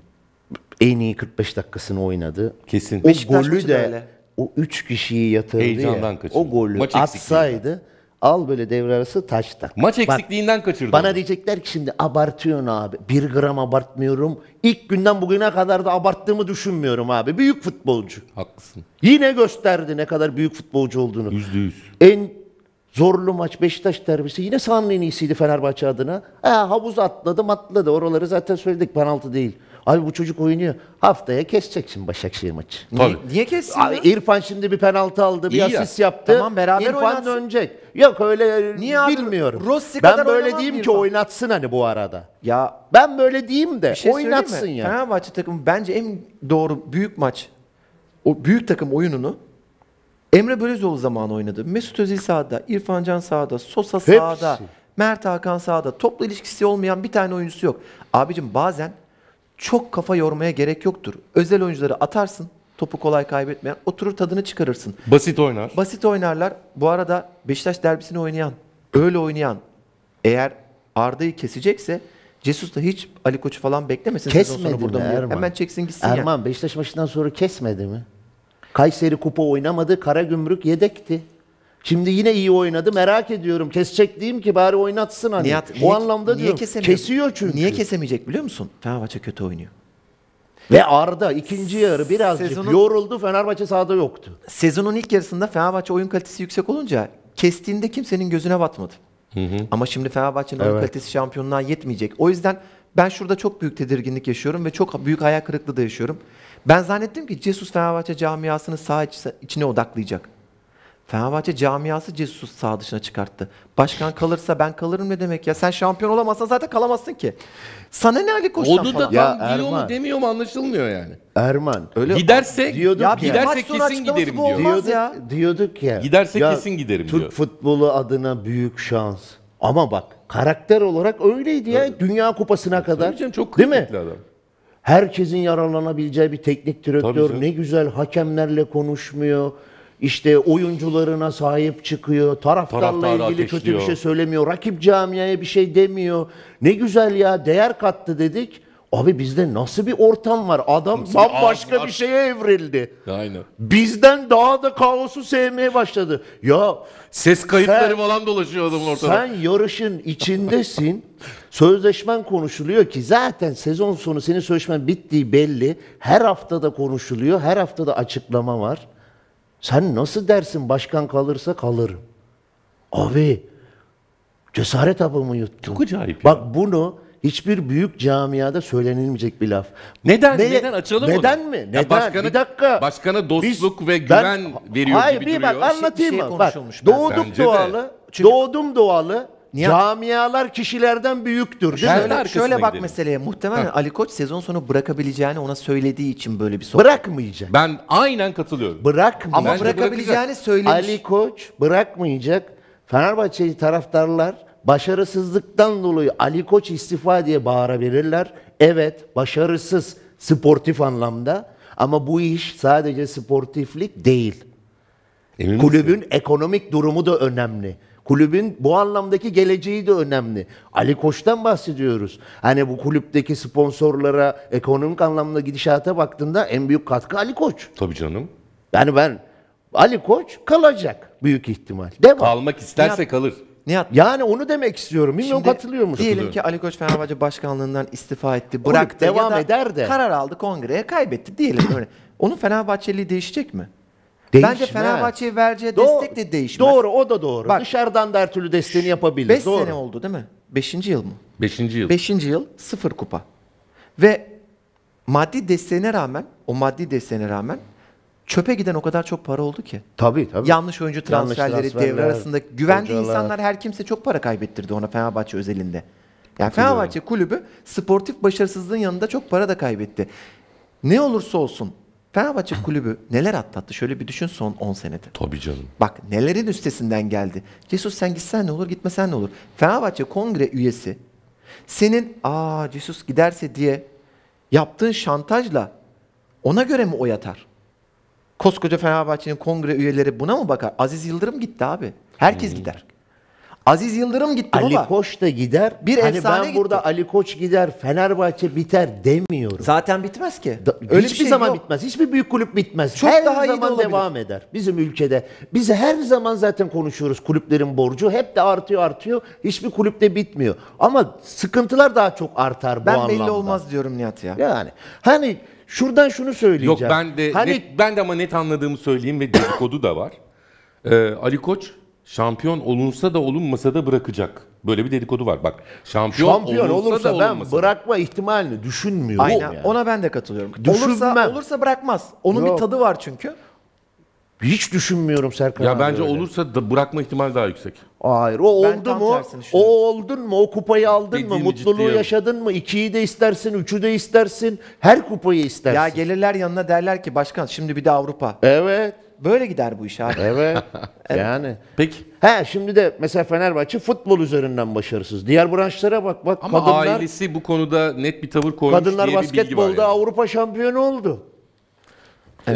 En iyi 45 dakikasını oynadı. Kesin. O Beşiktaş golü de öyle. o 3 kişiyi yatırdı Heyecandan ya. Kaçırdı. O golü Maç atsaydı eksikliği. Al böyle devre arası taş Maç eksikliğinden kaçırdı. Bana diyecekler ki şimdi abartıyorsun abi. Bir gram abartmıyorum. İlk günden bugüne kadar da abarttığımı düşünmüyorum abi. Büyük futbolcu. Haklısın. Yine gösterdi ne kadar büyük futbolcu olduğunu. Yüzde yüz. En zorlu maç Beşiktaş derbisi. Yine sahanın en iyisiydi Fenerbahçe adına. Ha, havuz atladı matladı. Oraları zaten söyledik penaltı değil. Abi bu çocuk oynuyor. Haftaya keseceksin Başakşehir maçı. Niye, niye kessin Abi, İrfan şimdi bir penaltı aldı, bir İyi asist ya. yaptı. Tamam beraber İrfan oynatsın. dönecek. Yok öyle e, niye bilmiyorum. Rossi ben böyle diyeyim ki İrfan? oynatsın hani bu arada. Ya ben böyle diyeyim de şey oynatsın ya. Yani. Fenerbahçe takımı bence en doğru büyük maç o büyük takım oyununu Emre Bölezoğlu zamanı oynadı. Mesut Özil sahada, İrfan Can sahada, Sosa Hepsi. Mert Hakan sahada. toplu ilişkisi olmayan bir tane oyuncusu yok. Abicim bazen çok kafa yormaya gerek yoktur. Özel oyuncuları atarsın. Topu kolay kaybetmeyen oturur tadını çıkarırsın. Basit oynar. Basit oynarlar. Bu arada Beşiktaş derbisini oynayan, öyle oynayan eğer Arda'yı kesecekse Cesus da hiç Ali Koç'u falan beklemesin. Kesmedi mi burada Erman? Hemen çeksin gitsin Erman yani. Beşiktaş maçından sonra kesmedi mi? Kayseri kupa oynamadı. Kara Karagümrük yedekti. Şimdi yine iyi oynadı. Merak ediyorum. Kesecek diyeyim ki bari oynatsın hani. Nihat, o niye, anlamda niye diyorum. Kesemiyor? Kesiyor çünkü. Niye kesemeyecek biliyor musun? Fenerbahçe kötü oynuyor. Ve Arda ikinci yarı birazcık Sezonun, yoruldu. Fenerbahçe sahada yoktu. Sezonun ilk yarısında Fenerbahçe oyun kalitesi yüksek olunca kestiğinde kimsenin gözüne batmadı. Hı hı. Ama şimdi Fenerbahçe'nin evet. oyun kalitesi şampiyonluğa yetmeyecek. O yüzden ben şurada çok büyük tedirginlik yaşıyorum ve çok büyük ayak kırıklığı da yaşıyorum. Ben zannettim ki Jesus Fenerbahçe camiasını sağ içine odaklayacak. Fenerbahçe camiası Cesus sağ dışına çıkarttı. Başkan kalırsa ben kalırım ne demek ya? Sen şampiyon olamazsan zaten kalamazsın ki. Sana ne Ali Koç'tan Onu da falan. tam Ya diyor Erman. mu demiyor mu anlaşılmıyor yani. Erman. Öyle Gidersek diyorduk ya, Giderse kesin giderim bu diyor. Diyorduk, ya. diyorduk ya. Giderse ya, kesin giderim Türk diyor. futbolu adına büyük şans. Ama bak karakter olarak öyleydi ya. Dünya Kupası'na kadar. Hocam çok Değil mi? adam. Herkesin yararlanabileceği bir teknik direktör. Ne güzel hakemlerle konuşmuyor işte oyuncularına sahip çıkıyor. Taraftarla Taraftara ilgili ateşliyor. kötü bir şey söylemiyor. Rakip camiaya bir şey demiyor. Ne güzel ya değer kattı dedik. Abi bizde nasıl bir ortam var? Adam nasıl bambaşka bir şeye evrildi. Aynen. Bizden daha da kaosu sevmeye başladı. Ya ses kayıtları sen, falan dolaşıyor adam ortada. Sen yarışın içindesin. sözleşmen konuşuluyor ki zaten sezon sonu senin sözleşmen bittiği belli. Her haftada konuşuluyor. Her haftada açıklama var. Sen nasıl dersin başkan kalırsa kalır. Abi cesaret hapımı yuttun. Çok acayip ya. Bak bunu hiçbir büyük camiada söylenilmeyecek bir laf. Neden? Ne, neden açalım Neden onu? mi? Neden? Ya başkanı, bir dakika. Başkana dostluk Biz, ve güven ben, veriyor hayır, gibi bir duruyor. Hayır bak anlatayım şey- mı? Şey bak, doğduk doğalı, de. Çünkü... doğdum doğalı, Niye? Camialar kişilerden büyüktür. Şöyle, şöyle bak gidelim. meseleye. Muhtemelen Ha. Ali Koç sezon sonu bırakabileceğini ona söylediği için böyle bir soru. Bırakmayacak. Ben aynen katılıyorum. Bırakmayacak. Ama Bence bırakabileceğini söylemiş. Ali Koç bırakmayacak. Fenerbahçe'yi taraftarlar başarısızlıktan dolayı Ali Koç istifa diye bağırabilirler. Evet başarısız sportif anlamda ama bu iş sadece sportiflik değil. Emin misin? Kulübün ekonomik durumu da önemli. Kulübün bu anlamdaki geleceği de önemli. Ali Koç'tan bahsediyoruz. Hani bu kulüpteki sponsorlara, ekonomik anlamda gidişata baktığında en büyük katkı Ali Koç. Tabii canım. Yani ben Ali Koç kalacak büyük ihtimal. Devam. Kalmak isterse Nihat, kalır. Nihat. Yani onu demek istiyorum. Bilmiyorum Şimdi katılıyor musun? Diyelim ki Ali Koç Fenerbahçe başkanlığından istifa etti, bıraktı Kulüp devam ya da eder de. karar aldı kongreye kaybetti diyelim. Öyle. Onun Fenerbahçeliği değişecek mi? Değişmez. Bence Fenerbahçe'ye vereceği destek de değişmez. Doğru o da doğru. Bak, Dışarıdan da her türlü desteğini yapabilir. 5 doğru. sene oldu değil mi? 5. yıl mı? 5. yıl. 5. yıl sıfır kupa. Ve maddi desteğine rağmen, o maddi desteğine rağmen çöpe giden o kadar çok para oldu ki. Tabii tabii. Yanlış oyuncu transferleri, Yanlış transferler, devre arasında güvendiği hocalar. insanlar her kimse çok para kaybettirdi ona Fenerbahçe özelinde. Yani Fenerbahçe kulübü sportif başarısızlığın yanında çok para da kaybetti. Ne olursa olsun Fenerbahçe kulübü neler atlattı? Şöyle bir düşün son 10 senede Tabii canım. Bak nelerin üstesinden geldi. Cesus sen gitsen ne olur gitmesen ne olur. Fenerbahçe kongre üyesi senin aa Cesus giderse diye yaptığın şantajla ona göre mi oy atar? Koskoca Fenerbahçe'nin kongre üyeleri buna mı bakar? Aziz Yıldırım gitti abi. Herkes hmm. gider. Aziz Yıldırım gitti Ali baba. Koç da gider. Bir hani efsane ben gitti. burada Ali Koç gider, Fenerbahçe biter demiyorum. Zaten bitmez ki. Da, Öyle hiçbir şey zaman yok. bitmez. Hiçbir büyük kulüp bitmez. Çok her daha zaman iyi de devam eder. Bizim ülkede biz her zaman zaten konuşuyoruz kulüplerin borcu hep de artıyor artıyor. Hiçbir kulüpte bitmiyor. Ama sıkıntılar daha çok artar bu ben anlamda. Ben belli olmaz diyorum Nihat ya. Yani hani şuradan şunu söyleyeceğim. Yok ben de hani... net, ben de ama net anladığımı söyleyeyim ve dedikodu da var. Ee, Ali Koç şampiyon olunsa da olunmasa da bırakacak. Böyle bir dedikodu var. Bak şampiyon, şampiyon olursa, olursa da ben bırakma da. ihtimalini düşünmüyorum. Aynen yani. ona ben de katılıyorum. Düşünmem. Olursa, olursa bırakmaz. Onun Yok. bir tadı var çünkü. Hiç düşünmüyorum Serkan Ya bence öyle. olursa da bırakma ihtimali daha yüksek. Hayır o ben oldu mu? O oldun mu? O kupayı aldın Dediğimi mı? Mutluluğu yaşadın mı? İkiyi de istersin, üçü de istersin. Her kupayı istersin. Ya gelirler yanına derler ki başkan şimdi bir de Avrupa. Evet. Böyle gider bu iş abi. Evet. evet. Yani. Peki. He şimdi de mesela Fenerbahçe futbol üzerinden başarısız. Diğer branşlara bak bak Ama kadınlar. ailesi bu konuda net bir tavır koymuş kadınlar diye bir bilgi var. Kadınlar basketbolda yani. Avrupa şampiyonu oldu.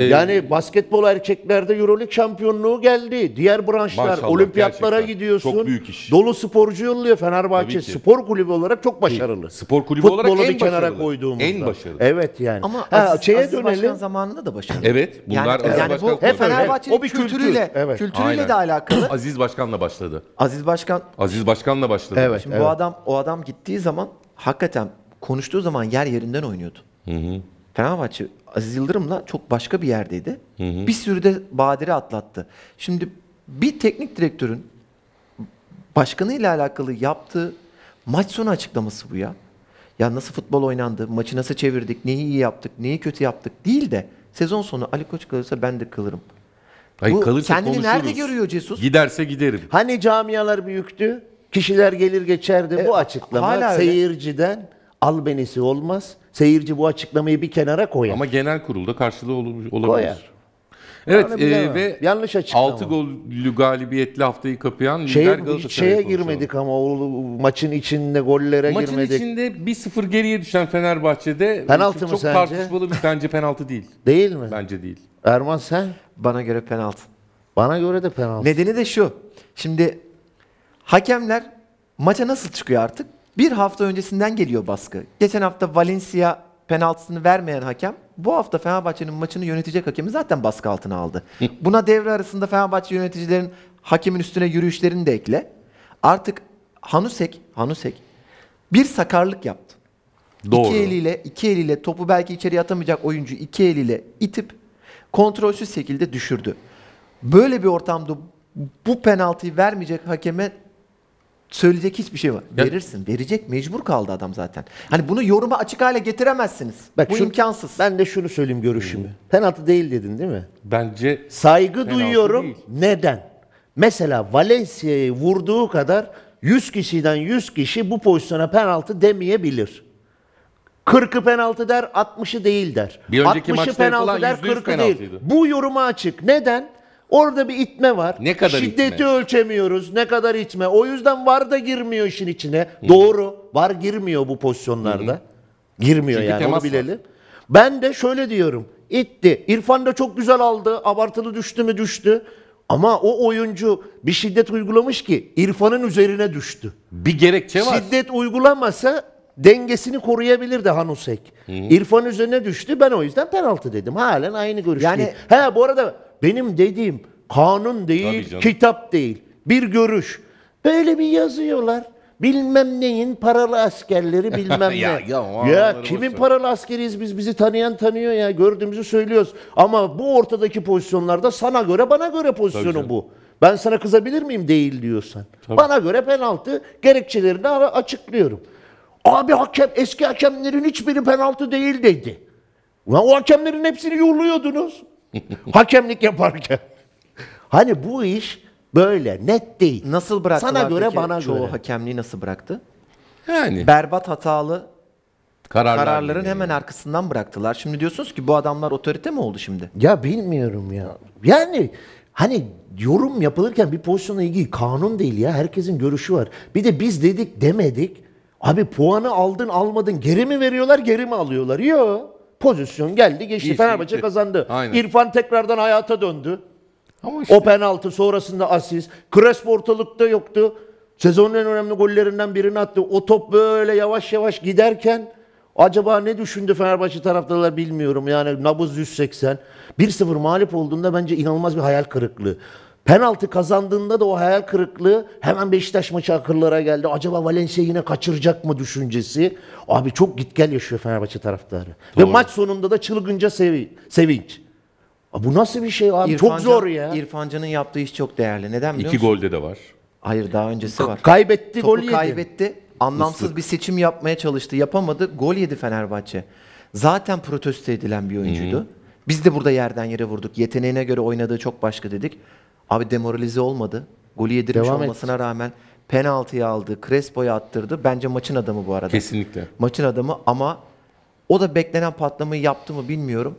Evet. Yani basketbol erkeklerde EuroLeague şampiyonluğu geldi. Diğer branşlar Maşallah, olimpiyatlara gerçekten. gidiyorsun. Çok büyük iş. Dolu sporcu yolluyor Fenerbahçe spor kulübü olarak çok başarılı. Spor kulübü Futbolu olarak en bir kenara başarılı. koyduğumuzda. En başarılı. Evet yani. Ama ha, Aziz, şeye Aziz dönelim. Başkan zamanında da başarılı. Evet. Bunlar yani, Aziz yani bu hep Fenerbahçe'nin evet. kültürüyle, evet. kültürüyle de alakalı. Aziz Başkan'la başladı. Aziz Başkan. Aziz Başkan'la başladı. Evet. Şimdi evet. bu adam o adam gittiği zaman hakikaten konuştuğu zaman yer yerinden oynuyordu. Hı hı. Fenerbahçe Aziz Yıldırım'la çok başka bir yerdeydi. Hı hı. Bir sürü de badire atlattı. Şimdi bir teknik direktörün başkanıyla alakalı yaptığı maç sonu açıklaması bu ya. Ya nasıl futbol oynandı, maçı nasıl çevirdik, neyi iyi yaptık, neyi kötü yaptık değil de sezon sonu Ali Koç kalırsa ben de kalırım. Hayır, bu kalırsa kendini konuşuruz. nerede görüyor Cesus? Giderse giderim. Hani camialar büyüktü, kişiler gelir geçerdi. E, bu açıklama hala öyle. seyirciden albenisi olmaz. Seyirci bu açıklamayı bir kenara koyar. Ama genel kurulda karşılığı olabilir. Koyar. Evet şey e, ve yanlış açıklama. 6 gollü galibiyetli haftayı kapayan şey, şeye, lider Galatasaray. Şeye girmedik ama o maçın içinde gollere maçın girmedik. Maçın içinde 1-0 geriye düşen Fenerbahçe'de e, penaltı çok mı çok sence? tartışmalı bir bence penaltı değil. Değil mi? Bence değil. Erman sen? Bana göre penaltı. Bana göre de penaltı. Nedeni de şu. Şimdi hakemler maça nasıl çıkıyor artık? Bir hafta öncesinden geliyor baskı. Geçen hafta Valencia penaltısını vermeyen hakem bu hafta Fenerbahçe'nin maçını yönetecek hakemi zaten baskı altına aldı. Buna devre arasında Fenerbahçe yöneticilerin hakemin üstüne yürüyüşlerini de ekle. Artık Hanusek, Hanusek bir sakarlık yaptı. Doğru. İki eliyle, iki eliyle topu belki içeri atamayacak oyuncu iki eliyle itip kontrolsüz şekilde düşürdü. Böyle bir ortamda bu penaltıyı vermeyecek hakeme söyleyecek hiçbir şey var. Ya. Verirsin. Verecek. Mecbur kaldı adam zaten. Hani bunu yoruma açık hale getiremezsiniz. Bak Bu şu, imkansız. Ben de şunu söyleyeyim görüşümü. Hmm. Penaltı değil dedin değil mi? Bence saygı duyuyorum. Değil. Neden? Mesela Valencia'yı vurduğu kadar 100 kişiden 100 kişi bu pozisyona penaltı demeyebilir. 40'ı penaltı der, 60'ı değil der. Bir önceki 60'ı penaltı der, 40'ı değil. Bu yoruma açık. Neden? Orada bir itme var. Ne kadar Şiddeti itme? ölçemiyoruz. Ne kadar itme. O yüzden var da girmiyor işin içine. Hı-hı. Doğru. Var girmiyor bu pozisyonlarda. Hı-hı. Girmiyor Çünkü yani onu bilelim. Var. Ben de şöyle diyorum. İtti. İrfan da çok güzel aldı. Abartılı düştü mü düştü. Ama o oyuncu bir şiddet uygulamış ki İrfan'ın üzerine düştü. Bir gerekçe var. Şiddet uygulamasa dengesini koruyabilirdi Hanusek. Hı hı. İrfan üzerine düştü. Ben o yüzden penaltı dedim. Halen aynı görüşteyim. Yani, ha bu arada benim dediğim kanun değil, kitap değil. Bir görüş. Böyle bir yazıyorlar. Bilmem neyin paralı askerleri bilmem ya, ne. Ya, ya kimin paralı askeriyiz biz bizi tanıyan tanıyor ya gördüğümüzü söylüyoruz. Ama bu ortadaki pozisyonlarda sana göre bana göre pozisyonu bu. Ben sana kızabilir miyim değil diyorsan. Tabii. Bana göre penaltı gerekçelerini ara açıklıyorum. Abi hakem eski hakemlerin hiçbiri penaltı değil dedi. Ulan o hakemlerin hepsini yuhluyordunuz. Hakemlik yaparken. Hani bu iş böyle net değil. Nasıl bıraktı? Sana göre peki, bana çoğu göre. hakemliği nasıl bıraktı? Yani. Berbat hatalı Kararlar kararların yani. hemen arkasından bıraktılar. Şimdi diyorsunuz ki bu adamlar otorite mi oldu şimdi? Ya bilmiyorum ya. Yani hani yorum yapılırken bir pozisyonla ilgili kanun değil ya. Herkesin görüşü var. Bir de biz dedik demedik. Abi puanı aldın almadın geri mi veriyorlar geri mi alıyorlar? Yok. Pozisyon geldi geçti. Geçti, Fenerbahçe gitti. kazandı. Aynen. İrfan tekrardan hayata döndü. Ama işte- O penaltı sonrasında asist. Crespo ortalıkta yoktu. Sezonun en önemli gollerinden birini attı. O top böyle yavaş yavaş giderken acaba ne düşündü Fenerbahçe taraftarlar bilmiyorum. Yani nabız 180. 1-0 mağlup olduğunda bence inanılmaz bir hayal kırıklığı. Penaltı kazandığında da o hayal kırıklığı hemen Beşiktaş maçı akıllara geldi. Acaba Valencia yine kaçıracak mı düşüncesi. Abi çok git gel yaşıyor Fenerbahçe taraftarı. Doğru. Ve maç sonunda da çılgınca sevi sevinç. bu nasıl bir şey abi? İrfan çok zor ya. İrfancan'ın yaptığı iş çok değerli. Neden biliyor İki musun? golde de var. Hayır daha öncesi var. Kaybetti Topu gol yedi. kaybetti. Anlamsız Islık. bir seçim yapmaya çalıştı. Yapamadı. Gol yedi Fenerbahçe. Zaten protesto edilen bir oyuncuydu. Hı -hı. Biz de burada yerden yere vurduk. Yeteneğine göre oynadığı çok başka dedik. Abi demoralize olmadı. Golü yedirmiş Devam olmasına et. rağmen penaltıyı aldı, Crespo'ya attırdı. Bence maçın adamı bu arada. Kesinlikle. Maçın adamı ama o da beklenen patlamayı yaptı mı bilmiyorum.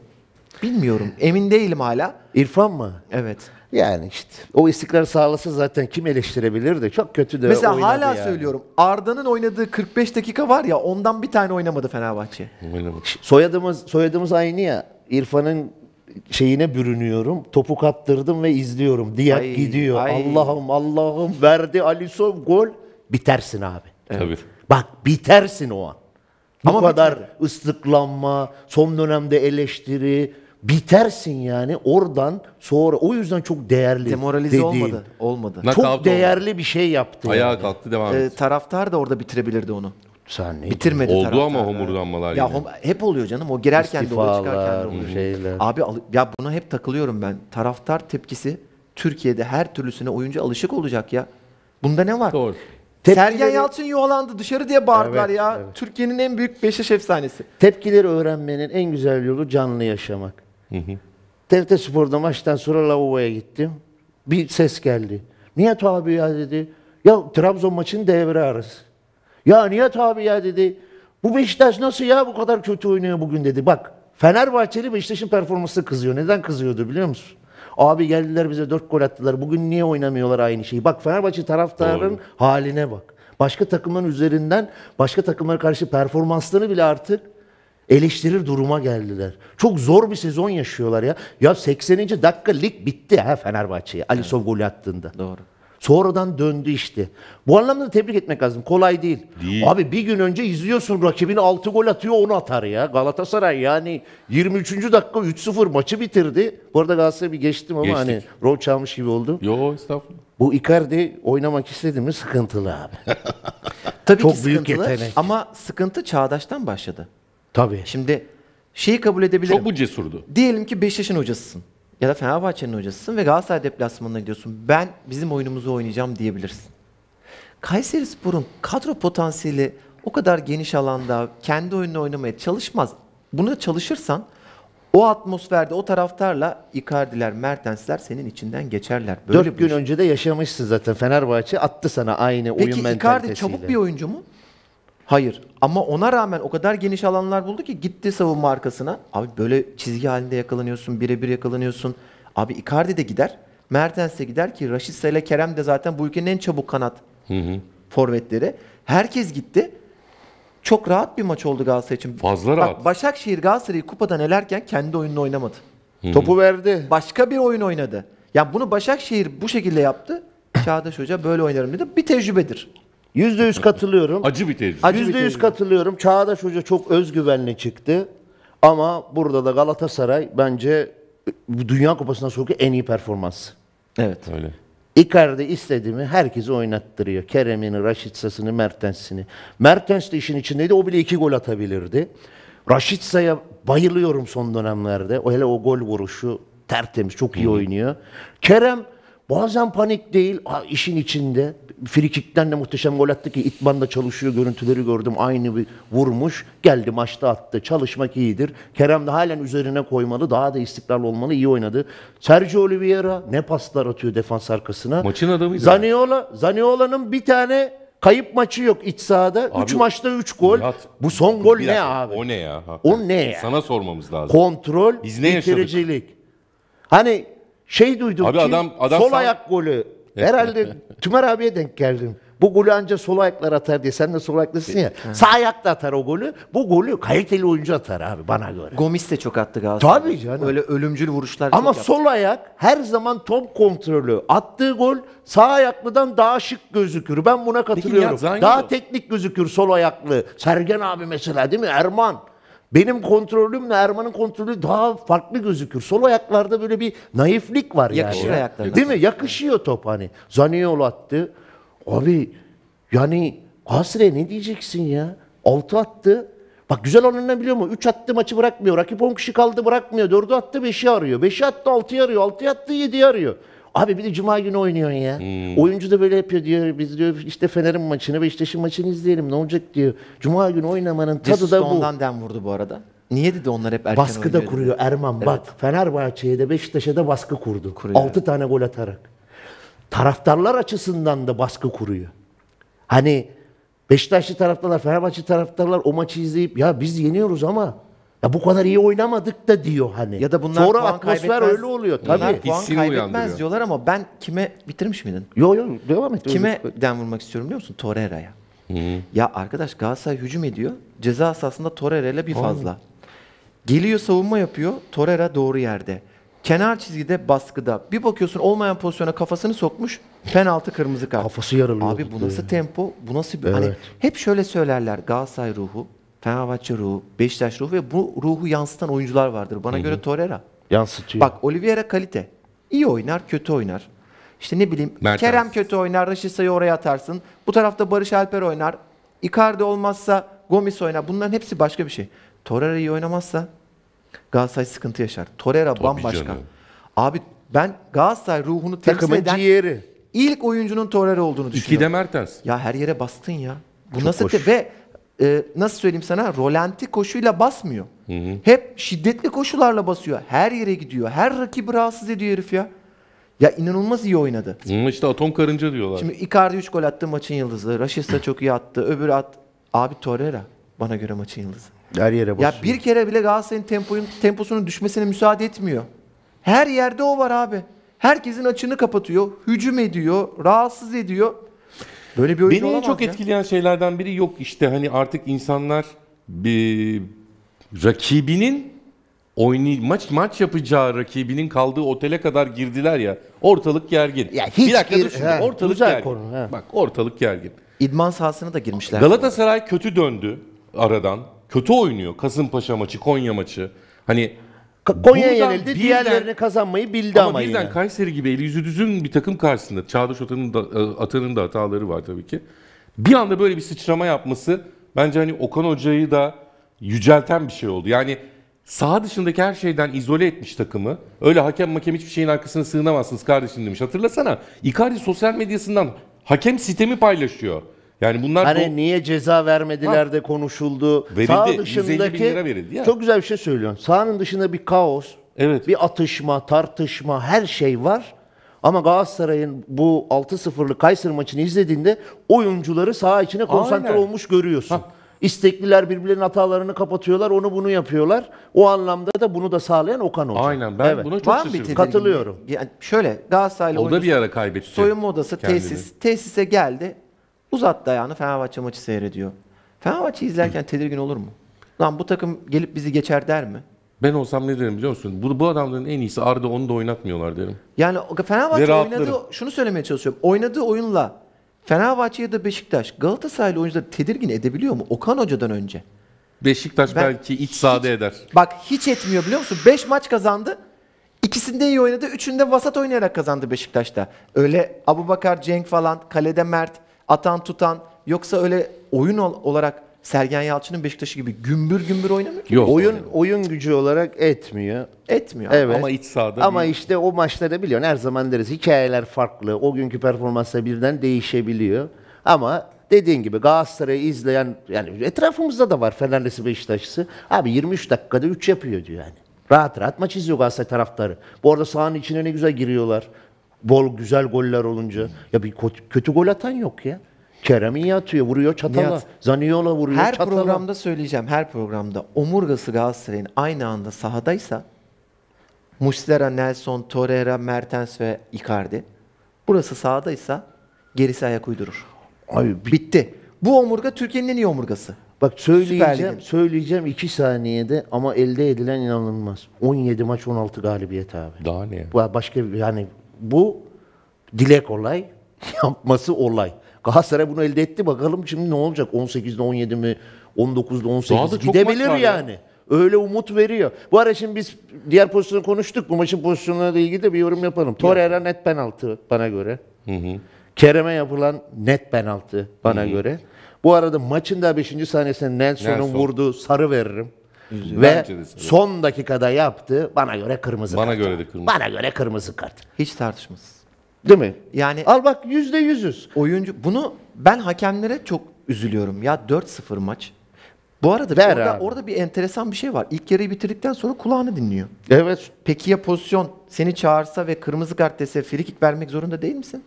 Bilmiyorum. Emin değilim hala. İrfan mı? Evet. Yani işte o istikrar sağlasa zaten kim eleştirebilirdi? Çok kötü de Mesela hala yani. söylüyorum. Arda'nın oynadığı 45 dakika var ya ondan bir tane oynamadı Fenerbahçe. Oynamadı. Soyadımız soyadımız aynı ya. İrfan'ın şeyine bürünüyorum. Topu kaptırdım ve izliyorum. Diyak gidiyor. Ay. Allah'ım Allah'ım verdi Alisson gol. Bitersin abi. Evet. Tabii. Bak bitersin o an. Bu Ama kadar bitmedi. ıslıklanma, son dönemde eleştiri bitersin yani oradan sonra o yüzden çok değerli demoralize dediğim. olmadı olmadı çok değerli olmadı. bir şey yaptı ayağa yani. kalktı devam ee, etti taraftar da orada bitirebilirdi onu sahneyi. Bitirmedi Oldu ama homurdanmalar ya yine. Hom- hep oluyor canım. O girerken de oluyor, çıkarken de oluyor. Abi ya buna hep takılıyorum ben. Taraftar tepkisi Türkiye'de her türlüsüne oyuncu alışık olacak ya. Bunda ne var? Doğru. Sergen Yalçın yuvalandı dışarı diye bağırdılar Evet, ya. evet. Türkiye'nin en büyük Beşiktaş efsanesi. Tepkileri öğrenmenin en güzel yolu canlı yaşamak. TRT Spor'da maçtan sonra lavaboya gittim. Bir ses geldi. Niye abi ya dedi. Ya Trabzon maçını devre arası. Ya Nihat abi ya dedi. Bu Beşiktaş nasıl ya bu kadar kötü oynuyor bugün dedi. Bak Fenerbahçeli Beşiktaş'ın performansı kızıyor. Neden kızıyordu biliyor musun? Abi geldiler bize dört gol attılar. Bugün niye oynamıyorlar aynı şeyi? Bak Fenerbahçe taraftarın Doğru. haline bak. Başka takımların üzerinden başka takımlara karşı performanslarını bile artık eleştirir duruma geldiler. Çok zor bir sezon yaşıyorlar ya. Ya 80. dakika lig bitti ha Fenerbahçe'ye. Evet. Alisov golü attığında. Doğru. Sonradan döndü işte. Bu anlamda tebrik etmek lazım. Kolay değil. değil. Abi bir gün önce izliyorsun rakibini 6 gol atıyor onu atar ya. Galatasaray yani 23. dakika 3-0 maçı bitirdi. Bu arada Galatasaray bir geçtim ama hani Geçtik. hani rol çalmış gibi oldum. Yo estağfurullah. Bu Icardi oynamak istedi mi sıkıntılı abi. Tabii Çok ki büyük sıkıntılı yetenek. ama sıkıntı çağdaştan başladı. Tabii. Şimdi şeyi kabul edebilirim. Çok bu cesurdu? Diyelim ki 5 yaşın hocasısın ya da Fenerbahçe'nin hocasısın ve Galatasaray deplasmanına gidiyorsun. Ben bizim oyunumuzu oynayacağım diyebilirsin. Kayseri Spor'un kadro potansiyeli o kadar geniş alanda kendi oyununu oynamaya çalışmaz. Buna çalışırsan o atmosferde o taraftarla Icardi'ler, Mertens'ler senin içinden geçerler. Böyle Dört gün önce de yaşamışsın zaten Fenerbahçe attı sana aynı Peki, oyun mentalitesiyle. Peki Icardi çabuk bir oyuncu mu? Hayır. Ama ona rağmen o kadar geniş alanlar buldu ki gitti savunma arkasına. Abi böyle çizgi halinde yakalanıyorsun, birebir yakalanıyorsun. Abi Icardi de gider. Mertens de gider ki Raşitsa ile Kerem de zaten bu ülkenin en çabuk kanat hı hı. forvetleri. Herkes gitti. Çok rahat bir maç oldu Galatasaray için. Fazla Bak, rahat. Başakşehir Galatasaray'ı kupadan elerken kendi oyununu oynamadı. Hı hı. Topu verdi. Başka bir oyun oynadı. Yani bunu Başakşehir bu şekilde yaptı. Çağdaş Hoca böyle oynarım dedi. Bir tecrübedir. Yüzde yüz katılıyorum. Acı bir tecrübe. Yüzde yüz katılıyorum. Çağdaş Hoca çok özgüvenli çıktı. Ama burada da Galatasaray bence Dünya Kupası'ndan sonraki en iyi performans. Evet. Öyle. Icardi istedi mi herkesi oynattırıyor. Kerem'ini, Raşitsa'sını, Mertens'ini. Mertens de işin içindeydi. O bile iki gol atabilirdi. Raşitsa'ya bayılıyorum son dönemlerde. O hele o gol vuruşu tertemiz, çok iyi oynuyor. Kerem Bazen panik değil, ha, işin içinde. Frikikten de muhteşem gol attı ki İtman da çalışıyor görüntüleri gördüm. Aynı bir vurmuş. Geldi maçta attı. Çalışmak iyidir. Kerem de halen üzerine koymalı. Daha da istikrarlı olmalı. İyi oynadı. Sergio Oliveira ne paslar atıyor defans arkasına. Maçın adamıydı. Zaniola, Zaniola'nın bir tane Kayıp maçı yok iç sahada. 3 maçta 3 gol. Murat, Bu son gol ne abi? O ne ya? Hakikaten. O ne ya? Sana sormamız lazım. Kontrol, Biz ne bitiricilik. Yaşadık? Hani şey duydum Abi ki adam- adam sol sağ- ayak golü. Herhalde Tümer abiye denk geldim. Bu golü anca sol ayaklar atar diye. Sen de sol ayaklısın ya. Sağ ayak da atar o golü. Bu golü kaliteli oyuncu atar abi bana göre. Gomis de çok attı Galatasaray. Tabii canım. Öyle ölümcül vuruşlar Ama çok yaptı. sol ayak her zaman top kontrolü. Attığı gol sağ ayaklıdan daha şık gözükür. Ben buna katılıyorum. Nihat daha teknik gözükür sol ayaklı. Sergen abi mesela değil mi? Erman benim kontrolümle Erman'ın kontrolü daha farklı gözükür. Sol ayaklarda böyle bir naiflik var Yakışır yani. ayaklarına. Değil mi? Yakışıyor top hani. Zaniolo attı. Abi yani Galatasaray'a ne diyeceksin ya? Altı attı. Bak güzel oynanabiliyor biliyor mu? Üç attı maçı bırakmıyor. Rakip on kişi kaldı bırakmıyor. Dördü attı beşi arıyor. 5'i attı 6'yı arıyor. 6'yı attı 7'yi arıyor. Abi bir de cuma günü oynuyorsun ya. Hmm. Oyuncu da böyle yapıyor diyor. Biz diyor işte Fener'in maçını ve Beşiktaş'ın maçını izleyelim ne olacak diyor. Cuma günü oynamanın tadı Jesus da bu. ondan den vurdu bu arada. Niye dedi onlar hep erken Baskı da kuruyor Erman evet. bak. Fenerbahçe'ye de Beşiktaş'a da baskı kurdu. Kuruyor. 6 tane gol atarak. Taraftarlar açısından da baskı kuruyor. Hani Beşiktaşlı taraftarlar, Fenerbahçe taraftarlar o maçı izleyip ya biz yeniyoruz ama ya bu kadar iyi oynamadık da diyor hani. Ya da bunlar Sonra puan atmosfer kaybetmez. öyle oluyor tabii. Bunlar puan kaybetmez diyorlar ama ben kime bitirmiş miydin? Yok yok devam et. Kime den vurmak istiyorum biliyor musun? Torreira'ya. Ya arkadaş Galatasaray hücum ediyor. Ceza sahasında Torreira ile bir fazla. Geliyor savunma yapıyor. Torreira doğru yerde. Kenar çizgide baskıda. Bir bakıyorsun olmayan pozisyona kafasını sokmuş. Penaltı kırmızı kart. Kafası yarılıyor. Abi bu nasıl tempo? Bu nasıl bir hani hep şöyle söylerler Galatasaray ruhu. Fenerbahçe ruhu, Beşiktaş ruhu ve bu ruhu yansıtan oyuncular vardır. Bana Hı-hı. göre Torreira. Yansıtıyor. Bak Oliveira kalite. İyi oynar, kötü oynar. İşte ne bileyim Mertens. Kerem kötü oynar, Raşisa'yı oraya atarsın. Bu tarafta Barış Alper oynar. Icardi olmazsa Gomis oynar. Bunların hepsi başka bir şey. Torreira iyi oynamazsa Galatasaray sıkıntı yaşar. Torreira Tabii bambaşka. Canım. Abi ben Galatasaray ruhunu temsil Takımın eden ciğeri. ilk oyuncunun Torreira olduğunu düşünüyorum. İki de Mertens. Ya her yere bastın ya. Bu Çok nasıl hoş. ve e, nasıl söyleyeyim sana rolanti koşuyla basmıyor. Hı hı. Hep şiddetli koşularla basıyor. Her yere gidiyor. Her rakibi rahatsız ediyor herif ya. Ya inanılmaz iyi oynadı. Hı, işte atom karınca diyorlar. Şimdi Icardi 3 gol attı maçın yıldızı. Raşista çok iyi attı. Öbür at. Abi Torreira bana göre maçın yıldızı. Her yere basıyor. Ya bir kere bile Galatasaray'ın tempoyun, temposunun düşmesine müsaade etmiyor. Her yerde o var abi. Herkesin açını kapatıyor, hücum ediyor, rahatsız ediyor. Böyle bir oyuncu Beni en çok ya. etkileyen şeylerden biri yok işte hani artık insanlar bir rakibinin oynay maç maç yapacağı rakibinin kaldığı otele kadar girdiler ya. Ortalık gergin. Ya hiç bir dakika gir, dur He, ortalık gergin. Konu, he. Bak ortalık gergin. İdman sahasına da girmişler. Galatasaray kötü döndü aradan. Kötü oynuyor. Kasımpaşa maçı, Konya maçı. Hani Konya Buradan yenildi. birden- Diğerlerini kazanmayı bildi ama, Ama birden yine. Kayseri gibi eli yüzü düzün bir takım karşısında Çağdaş Atan'ın da, e, Atan'ın da hataları var tabii ki. Bir anda böyle bir sıçrama yapması bence hani Okan Hoca'yı da yücelten bir şey oldu. Yani saha dışındaki her şeyden izole etmiş takımı. Öyle hakem makem hiçbir şeyin arkasına sığınamazsınız kardeşim demiş. Hatırlasana Icardi sosyal medyasından hakem sistemi paylaşıyor. Yani bunlar hani bu... niye ceza vermediler ha. de konuşuldu. Verildi. Sağ dışındaki lira verildi ya. Çok güzel bir şey söylüyorsun. Sağın dışında bir kaos, evet. bir atışma, tartışma, her şey var. Ama Galatasaray'ın bu 6-0'lık Kayseri maçını izlediğinde oyuncuları saha içine konsantre Aynen. olmuş görüyorsun. Ha. İstekliler birbirlerinin hatalarını kapatıyorlar, onu bunu yapıyorlar. O anlamda da bunu da sağlayan Okan Hoca. Aynen ben evet. buna çok şaşırdım. Katılıyorum. Yani şöyle Galatasaraylı o Soyunma odası kendini. tesis tesise geldi. Uzattı ayağını Fenerbahçe maçı seyrediyor. Fenerbahçe izlerken tedirgin olur mu? Lan bu takım gelip bizi geçer der mi? Ben olsam ne derim biliyor musun? Bu, bu adamların en iyisi Arda onu da oynatmıyorlar derim. Yani Fenerbahçe Ve oynadığı, şunu söylemeye çalışıyorum. Oynadığı oyunla Fenerbahçe ya da Beşiktaş Galatasaraylı oyuncuları tedirgin edebiliyor mu? Okan Hoca'dan önce. Beşiktaş Ben belki iç sahada hiç- eder. Bak hiç etmiyor biliyor musun? 5 maç kazandı. İkisinde iyi oynadı. Üçünde vasat oynayarak kazandı Beşiktaş'ta. Öyle Abubakar, Cenk falan, kalede Mert atan tutan yoksa öyle oyun olarak Sergen Yalçın'ın Beşiktaş'ı gibi gümbür gümbür oynamıyor ki. Yok, oyun oynamıyor. oyun gücü olarak etmiyor. Etmiyor. Evet. Ama iç sahada Ama bir... işte o maçlarda biliyorsun her zaman deriz hikayeler farklı. O günkü performansla birden değişebiliyor. Ama dediğin gibi Galatasaray'ı izleyen yani etrafımızda da var Fenerlisi Beşiktaş'ı. Abi 23 dakikada 3 yapıyor diyor yani. Rahat rahat maç izliyor Galatasaray taraftarı. Bu arada sahanın içine ne güzel giriyorlar. Bol güzel goller olunca. Ya bir kötü gol atan yok ya. Kerem iyi atıyor, vuruyor çatala. Zaniola vuruyor her çatala. Her programda söyleyeceğim, her programda omurgası Galatasaray'ın aynı anda sahadaysa Muslera, Nelson, Torreira, Mertens ve Icardi. Burası sahadaysa gerisi ayak uydurur. Ay bi Bitti. Bu omurga Türkiye'nin en iyi omurgası. Bak söyleyeceğim, söyleyeceğim iki saniyede ama elde edilen inanılmaz. 17 maç 16 galibiyet abi. Daha ne? Yani? Başka yani bu dilek olay, yapması olay. Galatasaray bunu elde etti. Bakalım şimdi ne olacak? 18'de 17 mi? 19'da 18 gidebilir yani. Ya. Öyle umut veriyor. Bu ara şimdi biz diğer pozisyonu konuştuk. Bu maçın pozisyonuna da ilgili de bir yorum yapalım. Torreira net penaltı bana göre. Hı hı. Kerem'e yapılan net penaltı bana hı hı. göre. Bu arada maçın da 5. sahnesinde Nelson'un Nelson. vurduğu sarı veririm. Yüzde Ve son dakikada yaptı. Bana göre kırmızı Bana kart. göre de kırmızı. Bana göre kırmızı kart. Hiç tartışmasız. Değil mi? Yani Al bak yüzde yüzüz. oyuncu bunu ben hakemlere çok üzülüyorum. Ya 4-0 maç. Bu arada Ver orada, abi. orada bir enteresan bir şey var. İlk yarıyı bitirdikten sonra kulağını dinliyor. Evet. Peki ya pozisyon seni çağırsa ve kırmızı kart dese free vermek zorunda değil misin?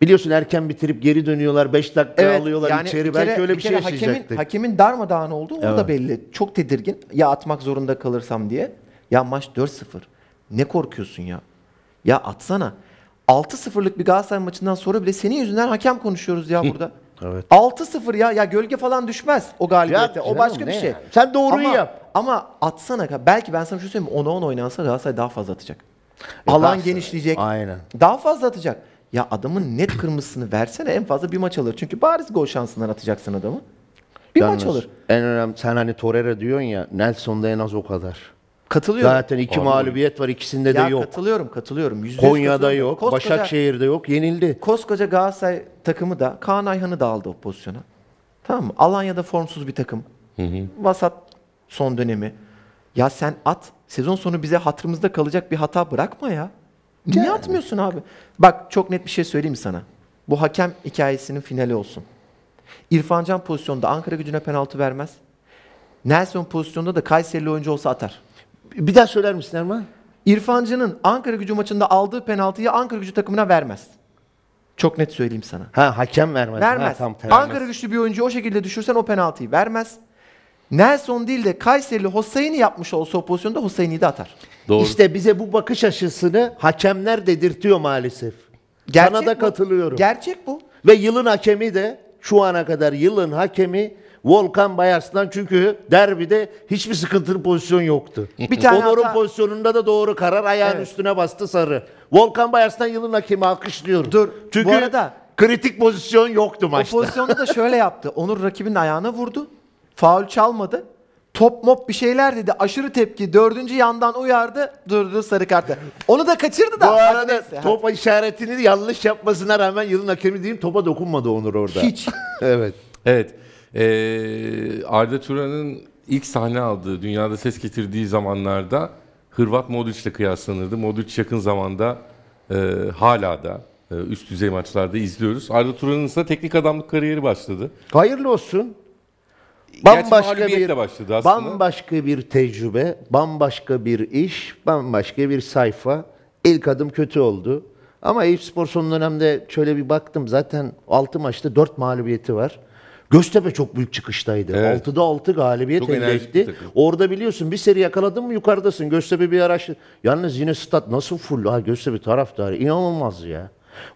Biliyorsun erken bitirip geri dönüyorlar. 5 dakika evet, alıyorlar yani içeri. kere, Belki öyle bir, bir şey yaşayacaktık. Hakemin, hakemin darmadağın oldu. Evet. O da belli. Çok tedirgin. Ya atmak zorunda kalırsam diye. Ya maç 4-0. Ne korkuyorsun ya? Ya atsana. 6-0'lık bir Galatasaray maçından sonra bile senin yüzünden hakem konuşuyoruz ya burada. Evet. 6-0 ya ya gölge falan düşmez o galibiyette. Ya, o başka bir şey. Yani? Sen doğruyu ama, yap. Ama atsana. Belki ben sana şunu şey söyleyeyim. 10'a 10 oynansa Galatasaray daha fazla atacak. E, Alan genişleyecek. Aynen. Daha fazla atacak. Ya adamın net kırmızısını versene en fazla bir maç alır. Çünkü bariz gol şansından atacaksın adamı. Bir Yalnız, maç alır. En önemli sen hani Torreira diyorsun ya Nelson'da en az o kadar. Katılıyorum. Zaten iki Abi. mağlubiyet var ikisinde de yok. Katılıyorum katılıyorum. %100 Konya'da katılıyorum. yok, koskoca, Başakşehir'de yok yenildi. Koskoca Galatasaray takımı da Kaan Ayhan'ı da aldı o pozisyona. Tamam mı? Alanya'da formsuz bir takım. Hı hı. Vasat son dönemi. Ya sen at sezon sonu bize hatırımızda kalacak bir hata bırakma ya. Niye yani. atmıyorsun abi? Bak çok net bir şey söyleyeyim sana. Bu hakem hikayesinin finali olsun. İrfan Can pozisyonda Ankara gücüne penaltı vermez. Nelson pozisyonda da Kayserili oyuncu olsa atar. Bir daha söyler misin Erman? İrfancı'nın Ankara gücü maçında aldığı penaltıyı Ankara gücü takımına vermez. Çok net söyleyeyim sana. Ha hakem vermez. Vermez. Ha, tam, Ankara güçlü bir oyuncu o şekilde düşürsen o penaltıyı vermez. Nelson değil de Kayseri Hoseyni yapmış olsa o pozisyonda Hoseyni'yi de atar. Doğru. İşte bize bu bakış açısını hakemler dedirtiyor maalesef. Gerçek Sana da bu. katılıyorum. Gerçek bu. Ve yılın hakemi de şu ana kadar yılın hakemi Volkan Bayarslan çünkü derbide hiçbir sıkıntılı pozisyon yoktu. Bir tane Onur'un hata... pozisyonunda da doğru karar ayağın evet. üstüne bastı sarı. Volkan Bayarslan yılın hakemi alkışlıyorum. Dur. Çünkü bu arada kritik pozisyon yoktu maçta. O pozisyonda da şöyle yaptı. Onur rakibin ayağına vurdu. Faul çalmadı. Top mop bir şeyler dedi. Aşırı tepki. Dördüncü yandan uyardı. Durdu sarı kartı. Onu da kaçırdı da. Bu arada neyse, top hadi. işaretini yanlış yapmasına rağmen yılın hakemi diyeyim topa dokunmadı Onur orada. Hiç. evet. Evet. Ee, Arda Turan'ın ilk sahne aldığı, dünyada ses getirdiği zamanlarda Hırvat Modric'le kıyaslanırdı. Modric yakın zamanda e, hala da e, üst düzey maçlarda izliyoruz. Arda Turan'ın ise teknik adamlık kariyeri başladı. Hayırlı olsun bambaşka bir başladı aslında. bambaşka bir tecrübe, bambaşka bir iş, bambaşka bir sayfa. İlk adım kötü oldu. Ama Eyüp son dönemde şöyle bir baktım zaten 6 maçta 4 mağlubiyeti var. Göztepe çok büyük çıkıştaydı. Evet. 6'da 6 galibiyet çok elde etti. Orada biliyorsun bir seri yakaladın mı yukarıdasın. Göztepe bir araştır. Yalnız yine stat nasıl full ha Göztepe taraftarı inanılmaz ya.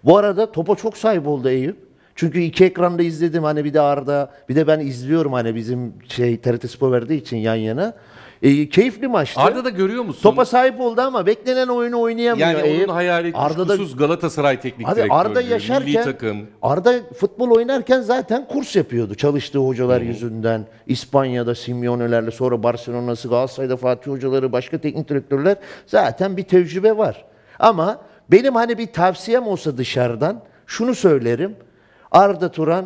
Bu arada topa çok sahip oldu Eyüp. Çünkü iki ekranda izledim hani bir de Arda bir de ben izliyorum hani bizim şey TRT Spor verdiği için yan yana. E, keyifli maçtı. Arda da görüyor musun? Topa sahip oldu ama beklenen oyunu oynayamıyor. Yani e, onun hayali Arda'da, Galatasaray teknik Hadi direktörü. Arda yaşarken, milli takım. Arda futbol oynarken zaten kurs yapıyordu çalıştığı hocalar Hı-hı. yüzünden. İspanya'da Simeone'lerle sonra Barcelona'sı Galatasaray'da Fatih hocaları başka teknik direktörler zaten bir tecrübe var. Ama benim hani bir tavsiyem olsa dışarıdan şunu söylerim. Arda Turan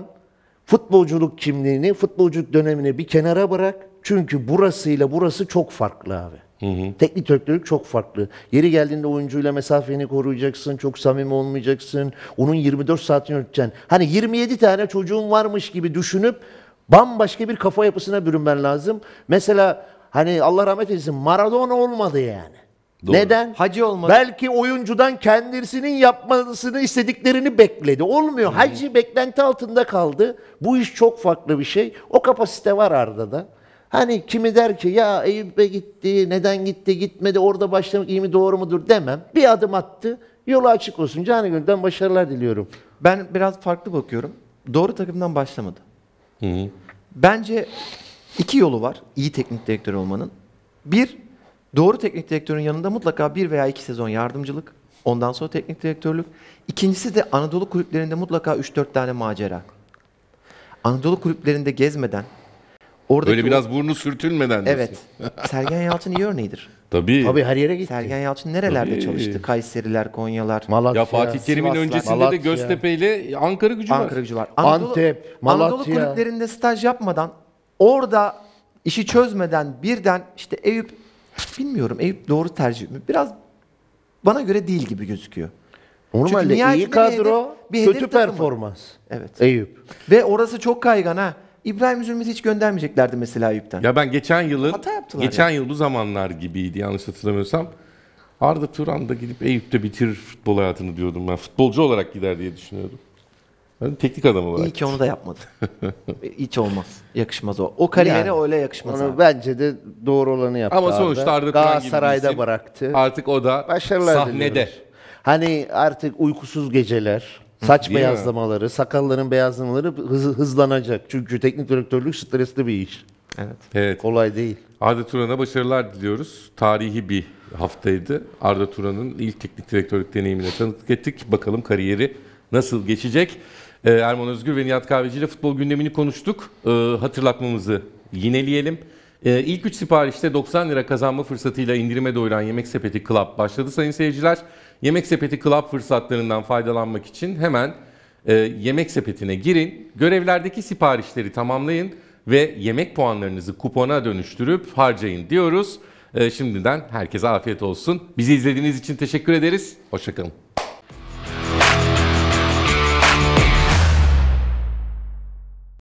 futbolculuk kimliğini, futbolculuk dönemini bir kenara bırak. Çünkü burasıyla burası çok farklı abi. Hı hı. Teknik direktörlük çok farklı. Yeri geldiğinde oyuncuyla mesafeni koruyacaksın, çok samimi olmayacaksın. Onun 24 saatini yöneteceksin. Hani 27 tane çocuğun varmış gibi düşünüp bambaşka bir kafa yapısına bürünmen lazım. Mesela hani Allah rahmet eylesin Maradona olmadı yani. Doğru. Neden? Hacı olmadı. Belki oyuncudan kendisinin yapmasını istediklerini bekledi. Olmuyor. Hı-hı. Hacı beklenti altında kaldı. Bu iş çok farklı bir şey. O kapasite var Arda'da. Hani kimi der ki ya Eyüp'e gitti, neden gitti, gitmedi, orada başlamak iyi mi doğru mudur demem. Bir adım attı, yolu açık olsun. Cani Gönül'den başarılar diliyorum. Ben biraz farklı bakıyorum. Doğru takımdan başlamadı. Hı hı. Bence iki yolu var iyi teknik direktör olmanın. Bir, Doğru teknik direktörün yanında mutlaka bir veya iki sezon yardımcılık, ondan sonra teknik direktörlük. İkincisi de Anadolu kulüplerinde mutlaka 3-4 tane macera. Anadolu kulüplerinde gezmeden, orada Böyle biraz o... burnu sürtülmeden Evet. Sergen Yalçın iyi örneğidir. Tabii. Tabii her yere gitti. Sergen Yalçın nerelerde Tabii. çalıştı? Kayseriler, Konyalar. Malatya. Ya Fatih Terim'in Sivaslar, öncesinde Malatya. de Göztepe ile Ankara gücü var. Ankara gücü var. Anadolu, Antep, Malatya. Anadolu kulüplerinde staj yapmadan, orada işi çözmeden birden işte Eyüp Bilmiyorum Eyüp doğru tercih mi? Biraz bana göre değil gibi gözüküyor. Normalde Çünkü iyi kadro, bir hedef, bir kötü takımı. performans. Evet. Eyüp. Ve orası çok kaygan ha. İbrahim Üzülmez'i hiç göndermeyeceklerdi mesela Eyüp'ten. Ya ben geçen yılın Hata yaptılar geçen yani. yıl bu zamanlar gibiydi yanlış hatırlamıyorsam. Arda Turan da gidip Eyüp'te bitir futbol hayatını diyordum ben. Futbolcu olarak gider diye düşünüyordum. Ben hani teknik adam olarak. İyi ki onu da yapmadı. Hiç olmaz. Yakışmaz o. O kariyere Yani. öyle yakışmaz. Onu abi. bence de doğru olanı yaptı. Ama sonuçta Arda Turan gibi Galatasaray'da isim. bıraktı. Artık o da Başarılar sahnede. diliyoruz. Hani artık uykusuz geceler, saç Değil mi? beyazlamaları, sakalların beyazlamaları hız- hızlanacak. Çünkü teknik direktörlük stresli bir iş. Evet. Evet. Kolay değil. Arda Turan'a başarılar diliyoruz. Tarihi bir haftaydı. Arda Turan'ın ilk teknik direktörlük deneyimine tanıklık ettik. Bakalım kariyeri nasıl geçecek. Ee, Erman Özgür ve Nihat Kahveci ile futbol gündemini konuştuk. Ee, hatırlatmamızı yineleyelim. Ee, ilk 3 siparişte 90 lira kazanma fırsatıyla indirime doyuran Yemek Sepeti Club başladı sayın seyirciler. Yemek Sepeti Club fırsatlarından faydalanmak için hemen e, Yemek Sepeti'ne girin. Görevlerdeki siparişleri tamamlayın ve yemek puanlarınızı kupona dönüştürüp harcayın diyoruz. Ee, şimdiden herkese afiyet olsun. Bizi izlediğiniz için teşekkür ederiz. Hoşçakalın.